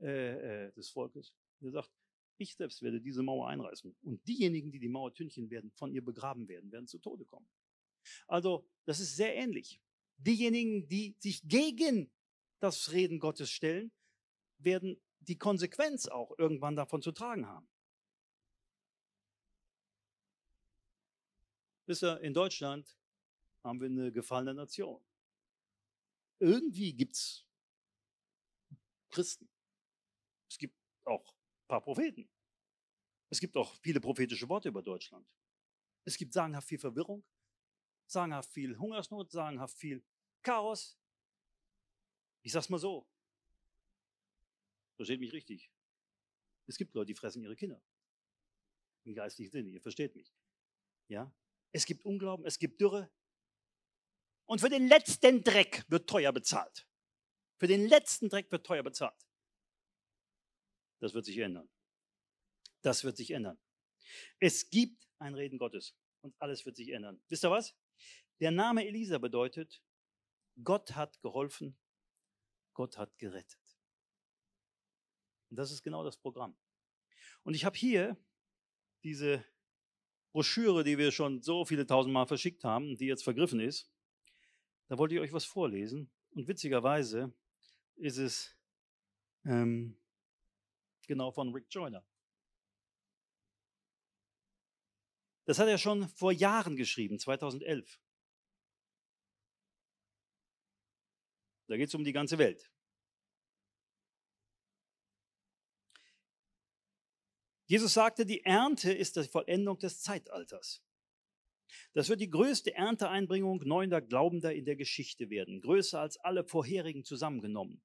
äh, äh, des Volkes. Er sagt, ich selbst werde diese Mauer einreißen. Und diejenigen, die die Mauer tünchen werden, von ihr begraben werden, werden zu Tode kommen. Also, das ist sehr ähnlich. Diejenigen, die sich gegen das Reden Gottes stellen, werden die Konsequenz auch irgendwann davon zu tragen haben. Wisst ihr, in Deutschland haben wir eine gefallene Nation. Irgendwie gibt es Christen. Es gibt auch ein paar Propheten. Es gibt auch viele prophetische Worte über Deutschland. Es gibt sagenhaft viel Verwirrung, sagenhaft viel Hungersnot, sagenhaft viel Chaos. Ich sag's mal so. Versteht mich richtig. Es gibt Leute, die fressen ihre Kinder. Im geistlichen Sinne, ihr versteht mich. Ja? es gibt Unglauben, es gibt Dürre. Und für den letzten Dreck wird teuer bezahlt. Für den letzten Dreck wird teuer bezahlt. Das wird sich ändern. Das wird sich ändern. Es gibt ein Reden Gottes und alles wird sich ändern. Wisst ihr was? Der Name Elisa bedeutet, Gott hat geholfen, Gott hat gerettet. Und das ist genau das Programm. Und ich habe hier diese Broschüre, die wir schon so viele tausend Mal verschickt haben, die jetzt vergriffen ist. Da wollte ich euch was vorlesen. Und witzigerweise ist es ähm, genau von Rick Joyner. Das hat er schon vor Jahren geschrieben, 2011. Da geht es um die ganze Welt. Jesus sagte, die Ernte ist die Vollendung des Zeitalters. Das wird die größte Ernteeinbringung neuer Glaubender in der Geschichte werden, größer als alle vorherigen zusammengenommen.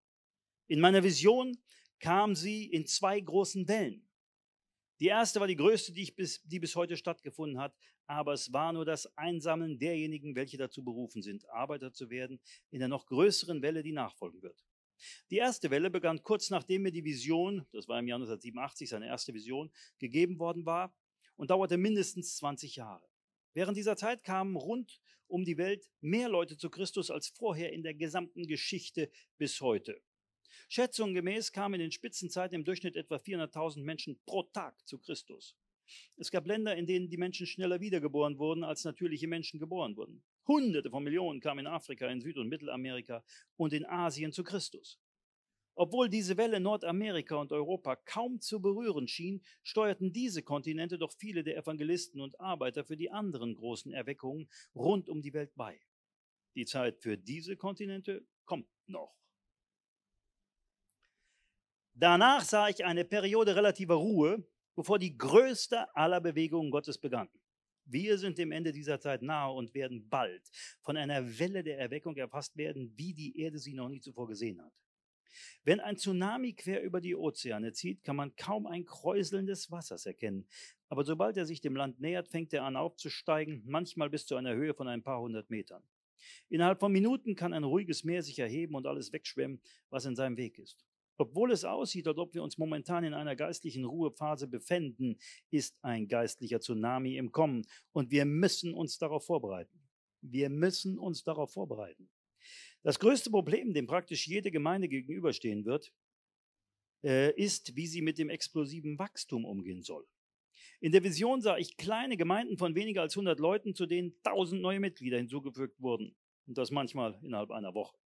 In meiner Vision kam sie in zwei großen Wellen. Die erste war die größte, die, bis, die bis heute stattgefunden hat, aber es war nur das Einsammeln derjenigen, welche dazu berufen sind, Arbeiter zu werden, in der noch größeren Welle, die nachfolgen wird. Die erste Welle begann kurz nachdem mir die Vision, das war im Jahr 1987 seine erste Vision, gegeben worden war und dauerte mindestens 20 Jahre. Während dieser Zeit kamen rund um die Welt mehr Leute zu Christus als vorher in der gesamten Geschichte bis heute. Schätzungen gemäß kamen in den Spitzenzeiten im Durchschnitt etwa 400.000 Menschen pro Tag zu Christus. Es gab Länder, in denen die Menschen schneller wiedergeboren wurden, als natürliche Menschen geboren wurden. Hunderte von Millionen kamen in Afrika, in Süd- und Mittelamerika und in Asien zu Christus. Obwohl diese Welle Nordamerika und Europa kaum zu berühren schien, steuerten diese Kontinente doch viele der Evangelisten und Arbeiter für die anderen großen Erweckungen rund um die Welt bei. Die Zeit für diese Kontinente kommt noch. Danach sah ich eine Periode relativer Ruhe, bevor die größte aller Bewegungen Gottes begann. Wir sind dem Ende dieser Zeit nahe und werden bald von einer Welle der Erweckung erfasst werden, wie die Erde sie noch nie zuvor gesehen hat. Wenn ein Tsunami quer über die Ozeane zieht, kann man kaum ein Kräuseln des Wassers erkennen. Aber sobald er sich dem Land nähert, fängt er an aufzusteigen, manchmal bis zu einer Höhe von ein paar hundert Metern. Innerhalb von Minuten kann ein ruhiges Meer sich erheben und alles wegschwemmen, was in seinem Weg ist. Obwohl es aussieht, als ob wir uns momentan in einer geistlichen Ruhephase befänden, ist ein geistlicher Tsunami im Kommen und wir müssen uns darauf vorbereiten. Wir müssen uns darauf vorbereiten. Das größte Problem, dem praktisch jede Gemeinde gegenüberstehen wird, äh, ist, wie sie mit dem explosiven Wachstum umgehen soll. In der Vision sah ich kleine Gemeinden von weniger als 100 Leuten, zu denen 1000 neue Mitglieder hinzugefügt wurden. Und das manchmal innerhalb einer Woche.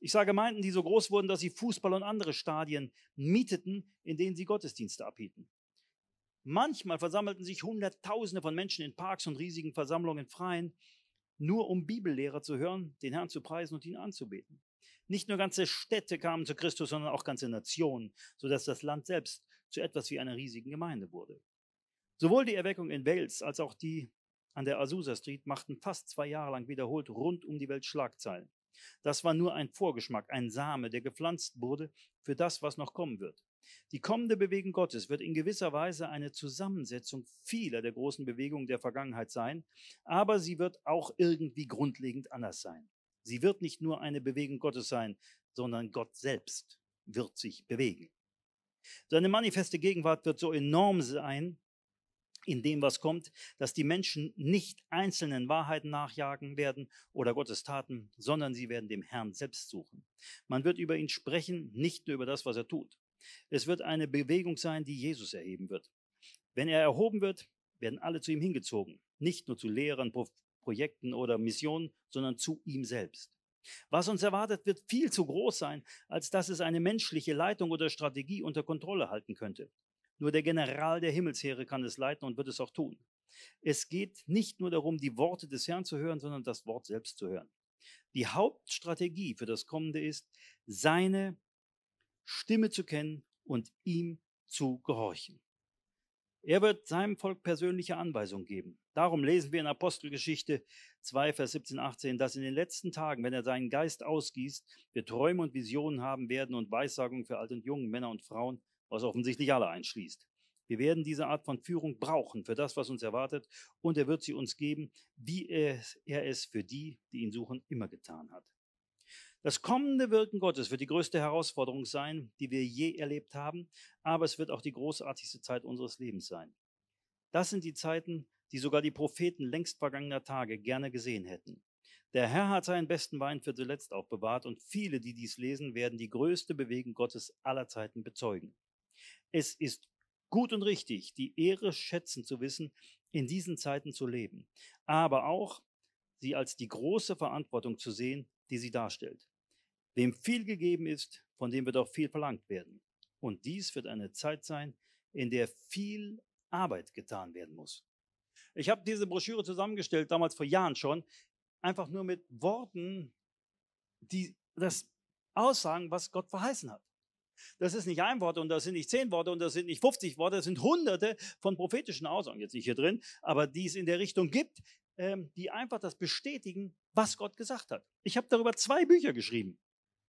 Ich sage Gemeinden, die so groß wurden, dass sie Fußball und andere Stadien mieteten, in denen sie Gottesdienste abhielten. Manchmal versammelten sich Hunderttausende von Menschen in Parks und riesigen Versammlungen freien, nur um Bibellehrer zu hören, den Herrn zu preisen und ihn anzubeten. Nicht nur ganze Städte kamen zu Christus, sondern auch ganze Nationen, sodass das Land selbst zu etwas wie einer riesigen Gemeinde wurde. Sowohl die Erweckung in Wales als auch die an der Azusa Street machten fast zwei Jahre lang wiederholt rund um die Welt Schlagzeilen. Das war nur ein Vorgeschmack, ein Same, der gepflanzt wurde für das, was noch kommen wird. Die kommende Bewegung Gottes wird in gewisser Weise eine Zusammensetzung vieler der großen Bewegungen der Vergangenheit sein, aber sie wird auch irgendwie grundlegend anders sein. Sie wird nicht nur eine Bewegung Gottes sein, sondern Gott selbst wird sich bewegen. Seine manifeste Gegenwart wird so enorm sein, in dem, was kommt, dass die Menschen nicht einzelnen Wahrheiten nachjagen werden oder Gottes Taten, sondern sie werden dem Herrn selbst suchen. Man wird über ihn sprechen, nicht nur über das, was er tut. Es wird eine Bewegung sein, die Jesus erheben wird. Wenn er erhoben wird, werden alle zu ihm hingezogen, nicht nur zu Lehrern, Pro Projekten oder Missionen, sondern zu ihm selbst. Was uns erwartet, wird viel zu groß sein, als dass es eine menschliche Leitung oder Strategie unter Kontrolle halten könnte. Nur der General der Himmelsheere kann es leiten und wird es auch tun. Es geht nicht nur darum, die Worte des Herrn zu hören, sondern das Wort selbst zu hören. Die Hauptstrategie für das Kommende ist, seine Stimme zu kennen und ihm zu gehorchen. Er wird seinem Volk persönliche Anweisungen geben. Darum lesen wir in Apostelgeschichte 2, Vers 17, 18, dass in den letzten Tagen, wenn er seinen Geist ausgießt, wir Träume und Visionen haben werden und Weissagungen für Alt und jungen Männer und Frauen, was offensichtlich alle einschließt. Wir werden diese Art von Führung brauchen für das, was uns erwartet, und er wird sie uns geben, wie er, es für die, die ihn suchen, immer getan hat. Das kommende Wirken Gottes wird die größte Herausforderung sein, die wir je erlebt haben, aber es wird auch die großartigste Zeit unseres Lebens sein. Das sind die Zeiten, die sogar die Propheten längst vergangener Tage gerne gesehen hätten. Der Herr hat seinen besten Wein für zuletzt aufbewahrt und viele, die dies lesen, werden die größte Bewegung Gottes aller Zeiten bezeugen. Es ist gut und richtig, die Ehre schätzen zu wissen, in diesen Zeiten zu leben, aber auch sie als die große Verantwortung zu sehen, die sie darstellt. Wem viel gegeben ist, von dem wird auch viel verlangt werden. Und dies wird eine Zeit sein, in der viel Arbeit getan werden muss. Ich habe diese Broschüre zusammengestellt, damals vor Jahren schon, einfach nur mit Worten, die das aussagen, was Gott verheißen hat. Das ist nicht ein Wort und das sind nicht zehn Worte und das sind nicht 50 Worte, das sind hunderte von prophetischen Aussagen, jetzt nicht hier drin, aber die es in der Richtung gibt, ähm, die einfach das bestätigen, was Gott gesagt hat. Ich habe darüber zwei Bücher geschrieben.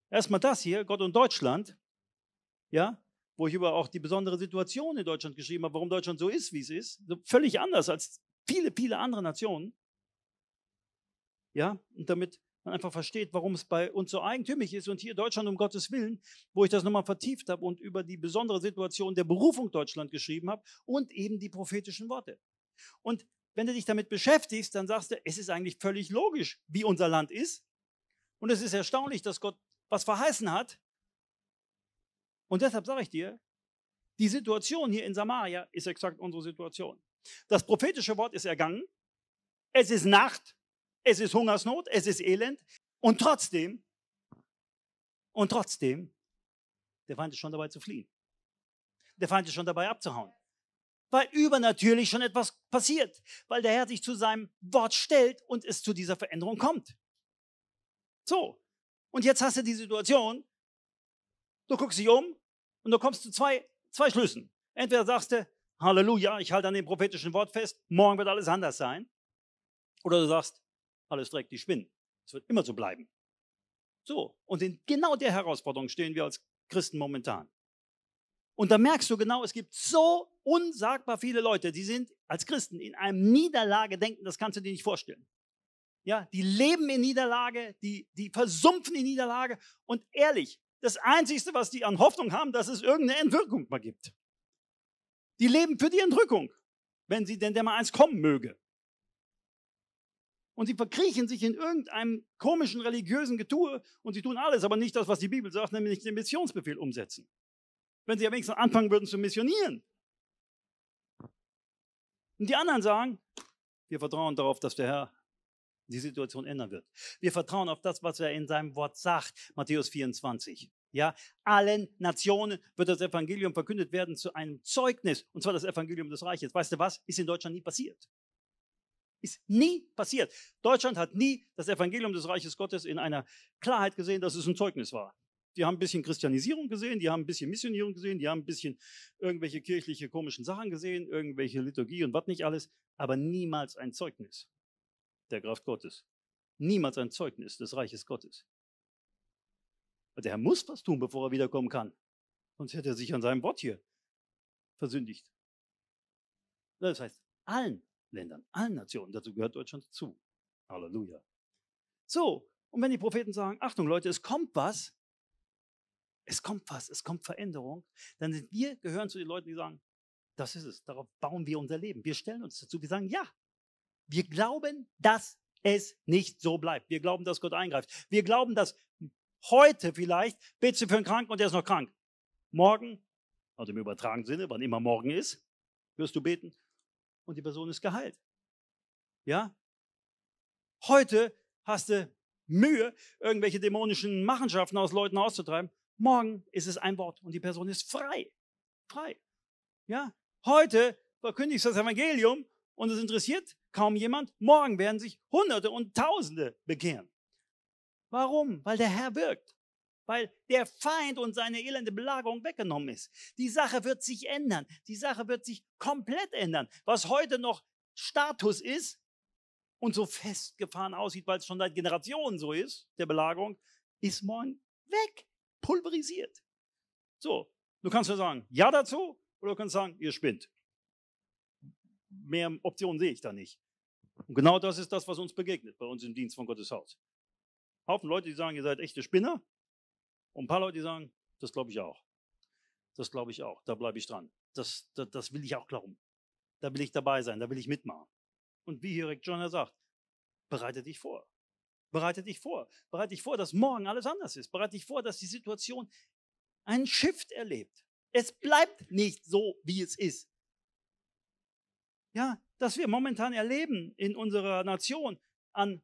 Erstmal das hier, Gott und Deutschland, ja, wo ich über auch die besondere Situation in Deutschland geschrieben habe, warum Deutschland so ist, wie es ist, völlig anders als viele, viele andere Nationen. Ja, und damit man einfach versteht, warum es bei uns so eigentümlich ist. Und hier Deutschland um Gottes Willen, wo ich das nochmal vertieft habe und über die besondere Situation der Berufung Deutschland geschrieben habe und eben die prophetischen Worte. Und wenn du dich damit beschäftigst, dann sagst du, es ist eigentlich völlig logisch, wie unser Land ist. Und es ist erstaunlich, dass Gott was verheißen hat. Und deshalb sage ich dir, die Situation hier in Samaria ist exakt unsere Situation. Das prophetische Wort ist ergangen. Es ist Nacht es ist Hungersnot, es ist Elend. Und trotzdem, und trotzdem, der Feind ist schon dabei zu fliehen. Der Feind ist schon dabei abzuhauen. Weil übernatürlich schon etwas passiert. Weil der Herr sich zu seinem Wort stellt und es zu dieser Veränderung kommt. So. Und jetzt hast du die Situation, du guckst dich um und du kommst zu zwei, zwei Schlüssen. Entweder sagst du, Halleluja, ich halte an dem prophetischen Wort fest, morgen wird alles anders sein. Oder du sagst, alles dreckig die Spinnen. Es wird immer so bleiben. So, und in genau der Herausforderung stehen wir als Christen momentan. Und da merkst du genau, es gibt so unsagbar viele Leute, die sind als Christen in einem Niederlage denken, das kannst du dir nicht vorstellen. Ja, die leben in Niederlage, die, die versumpfen in Niederlage. Und ehrlich, das Einzige, was die an Hoffnung haben, dass es irgendeine Entwirkung mal gibt. Die leben für die Entrückung, wenn sie denn der mal eins kommen möge und sie verkriechen sich in irgendeinem komischen religiösen Getue und sie tun alles, aber nicht das, was die Bibel sagt, nämlich den Missionsbefehl umsetzen. Wenn sie ja wenigstens anfangen würden zu missionieren. Und die anderen sagen, wir vertrauen darauf, dass der Herr die Situation ändern wird. Wir vertrauen auf das, was er in seinem Wort sagt, Matthäus 24. Ja, allen Nationen wird das Evangelium verkündet werden zu einem Zeugnis, und zwar das Evangelium des Reiches. Weißt du was? Ist in Deutschland nie passiert. Ist nie passiert. Deutschland hat nie das Evangelium des Reiches Gottes in einer Klarheit gesehen, dass es ein Zeugnis war. Die haben ein bisschen Christianisierung gesehen, die haben ein bisschen Missionierung gesehen, die haben ein bisschen irgendwelche kirchliche komischen Sachen gesehen, irgendwelche Liturgie und was nicht alles, aber niemals ein Zeugnis der Kraft Gottes. Niemals ein Zeugnis des Reiches Gottes. Und also der Herr muss was tun, bevor er wiederkommen kann. Sonst hätte er sich an seinem Wort hier versündigt. Das heißt, allen Ländern, allen Nationen. Dazu gehört Deutschland dazu. Halleluja. So, und wenn die Propheten sagen, Achtung Leute, es kommt was, es kommt was, es kommt Veränderung, dann sind wir, gehören zu den Leuten, die sagen, das ist es, darauf bauen wir unser Leben. Wir stellen uns dazu, wir sagen, ja, wir glauben, dass es nicht so bleibt. Wir glauben, dass Gott eingreift. Wir glauben, dass heute vielleicht betest du für einen Kranken und der ist noch krank. Morgen, also im übertragenen Sinne, wann immer morgen ist, wirst du beten, und die Person ist geheilt. Ja? Heute hast du Mühe, irgendwelche dämonischen Machenschaften aus Leuten auszutreiben. Morgen ist es ein Wort und die Person ist frei. Frei. Ja? Heute verkündigst du das Evangelium und es interessiert kaum jemand. Morgen werden sich Hunderte und Tausende bekehren. Warum? Weil der Herr wirkt weil der Feind und seine elende Belagerung weggenommen ist. Die Sache wird sich ändern. Die Sache wird sich komplett ändern. Was heute noch Status ist und so festgefahren aussieht, weil es schon seit Generationen so ist, der Belagerung, ist morgen weg, pulverisiert. So, du kannst ja sagen, ja dazu, oder du kannst sagen, ihr spinnt. Mehr Optionen sehe ich da nicht. Und genau das ist das, was uns begegnet bei uns im Dienst von Gottes Haus. Haufen Leute, die sagen, ihr seid echte Spinner, und ein paar Leute sagen, das glaube ich auch. Das glaube ich auch. Da bleibe ich dran. Das, das, das will ich auch glauben. Da will ich dabei sein. Da will ich mitmachen. Und wie hier Rick Joyner sagt, bereite dich vor. Bereite dich vor. Bereite dich vor, dass morgen alles anders ist. Bereite dich vor, dass die Situation einen Shift erlebt. Es bleibt nicht so, wie es ist. Ja, dass wir momentan erleben in unserer Nation an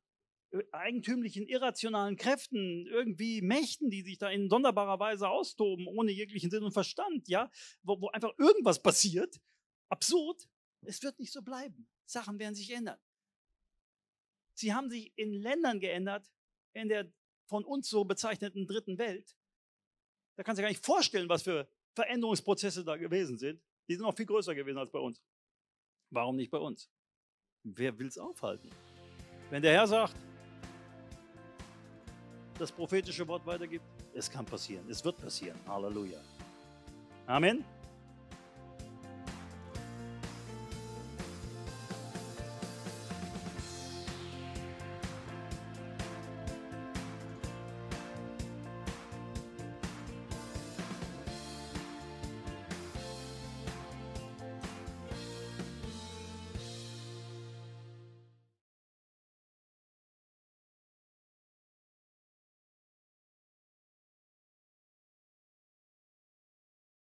eigentümlichen, irrationalen Kräften, irgendwie Mächten, die sich da in sonderbarer Weise austoben, ohne jeglichen Sinn und Verstand, ja, wo, wo einfach irgendwas passiert, absurd, es wird nicht so bleiben. Sachen werden sich ändern. Sie haben sich in Ländern geändert, in der von uns so bezeichneten dritten Welt. Da kannst du gar nicht vorstellen, was für Veränderungsprozesse da gewesen sind. Die sind noch viel größer gewesen als bei uns. Warum nicht bei uns? Wer will es aufhalten? Wenn der Herr sagt, das prophetische Wort weitergibt. Es kann passieren. Es wird passieren. Halleluja. Amen.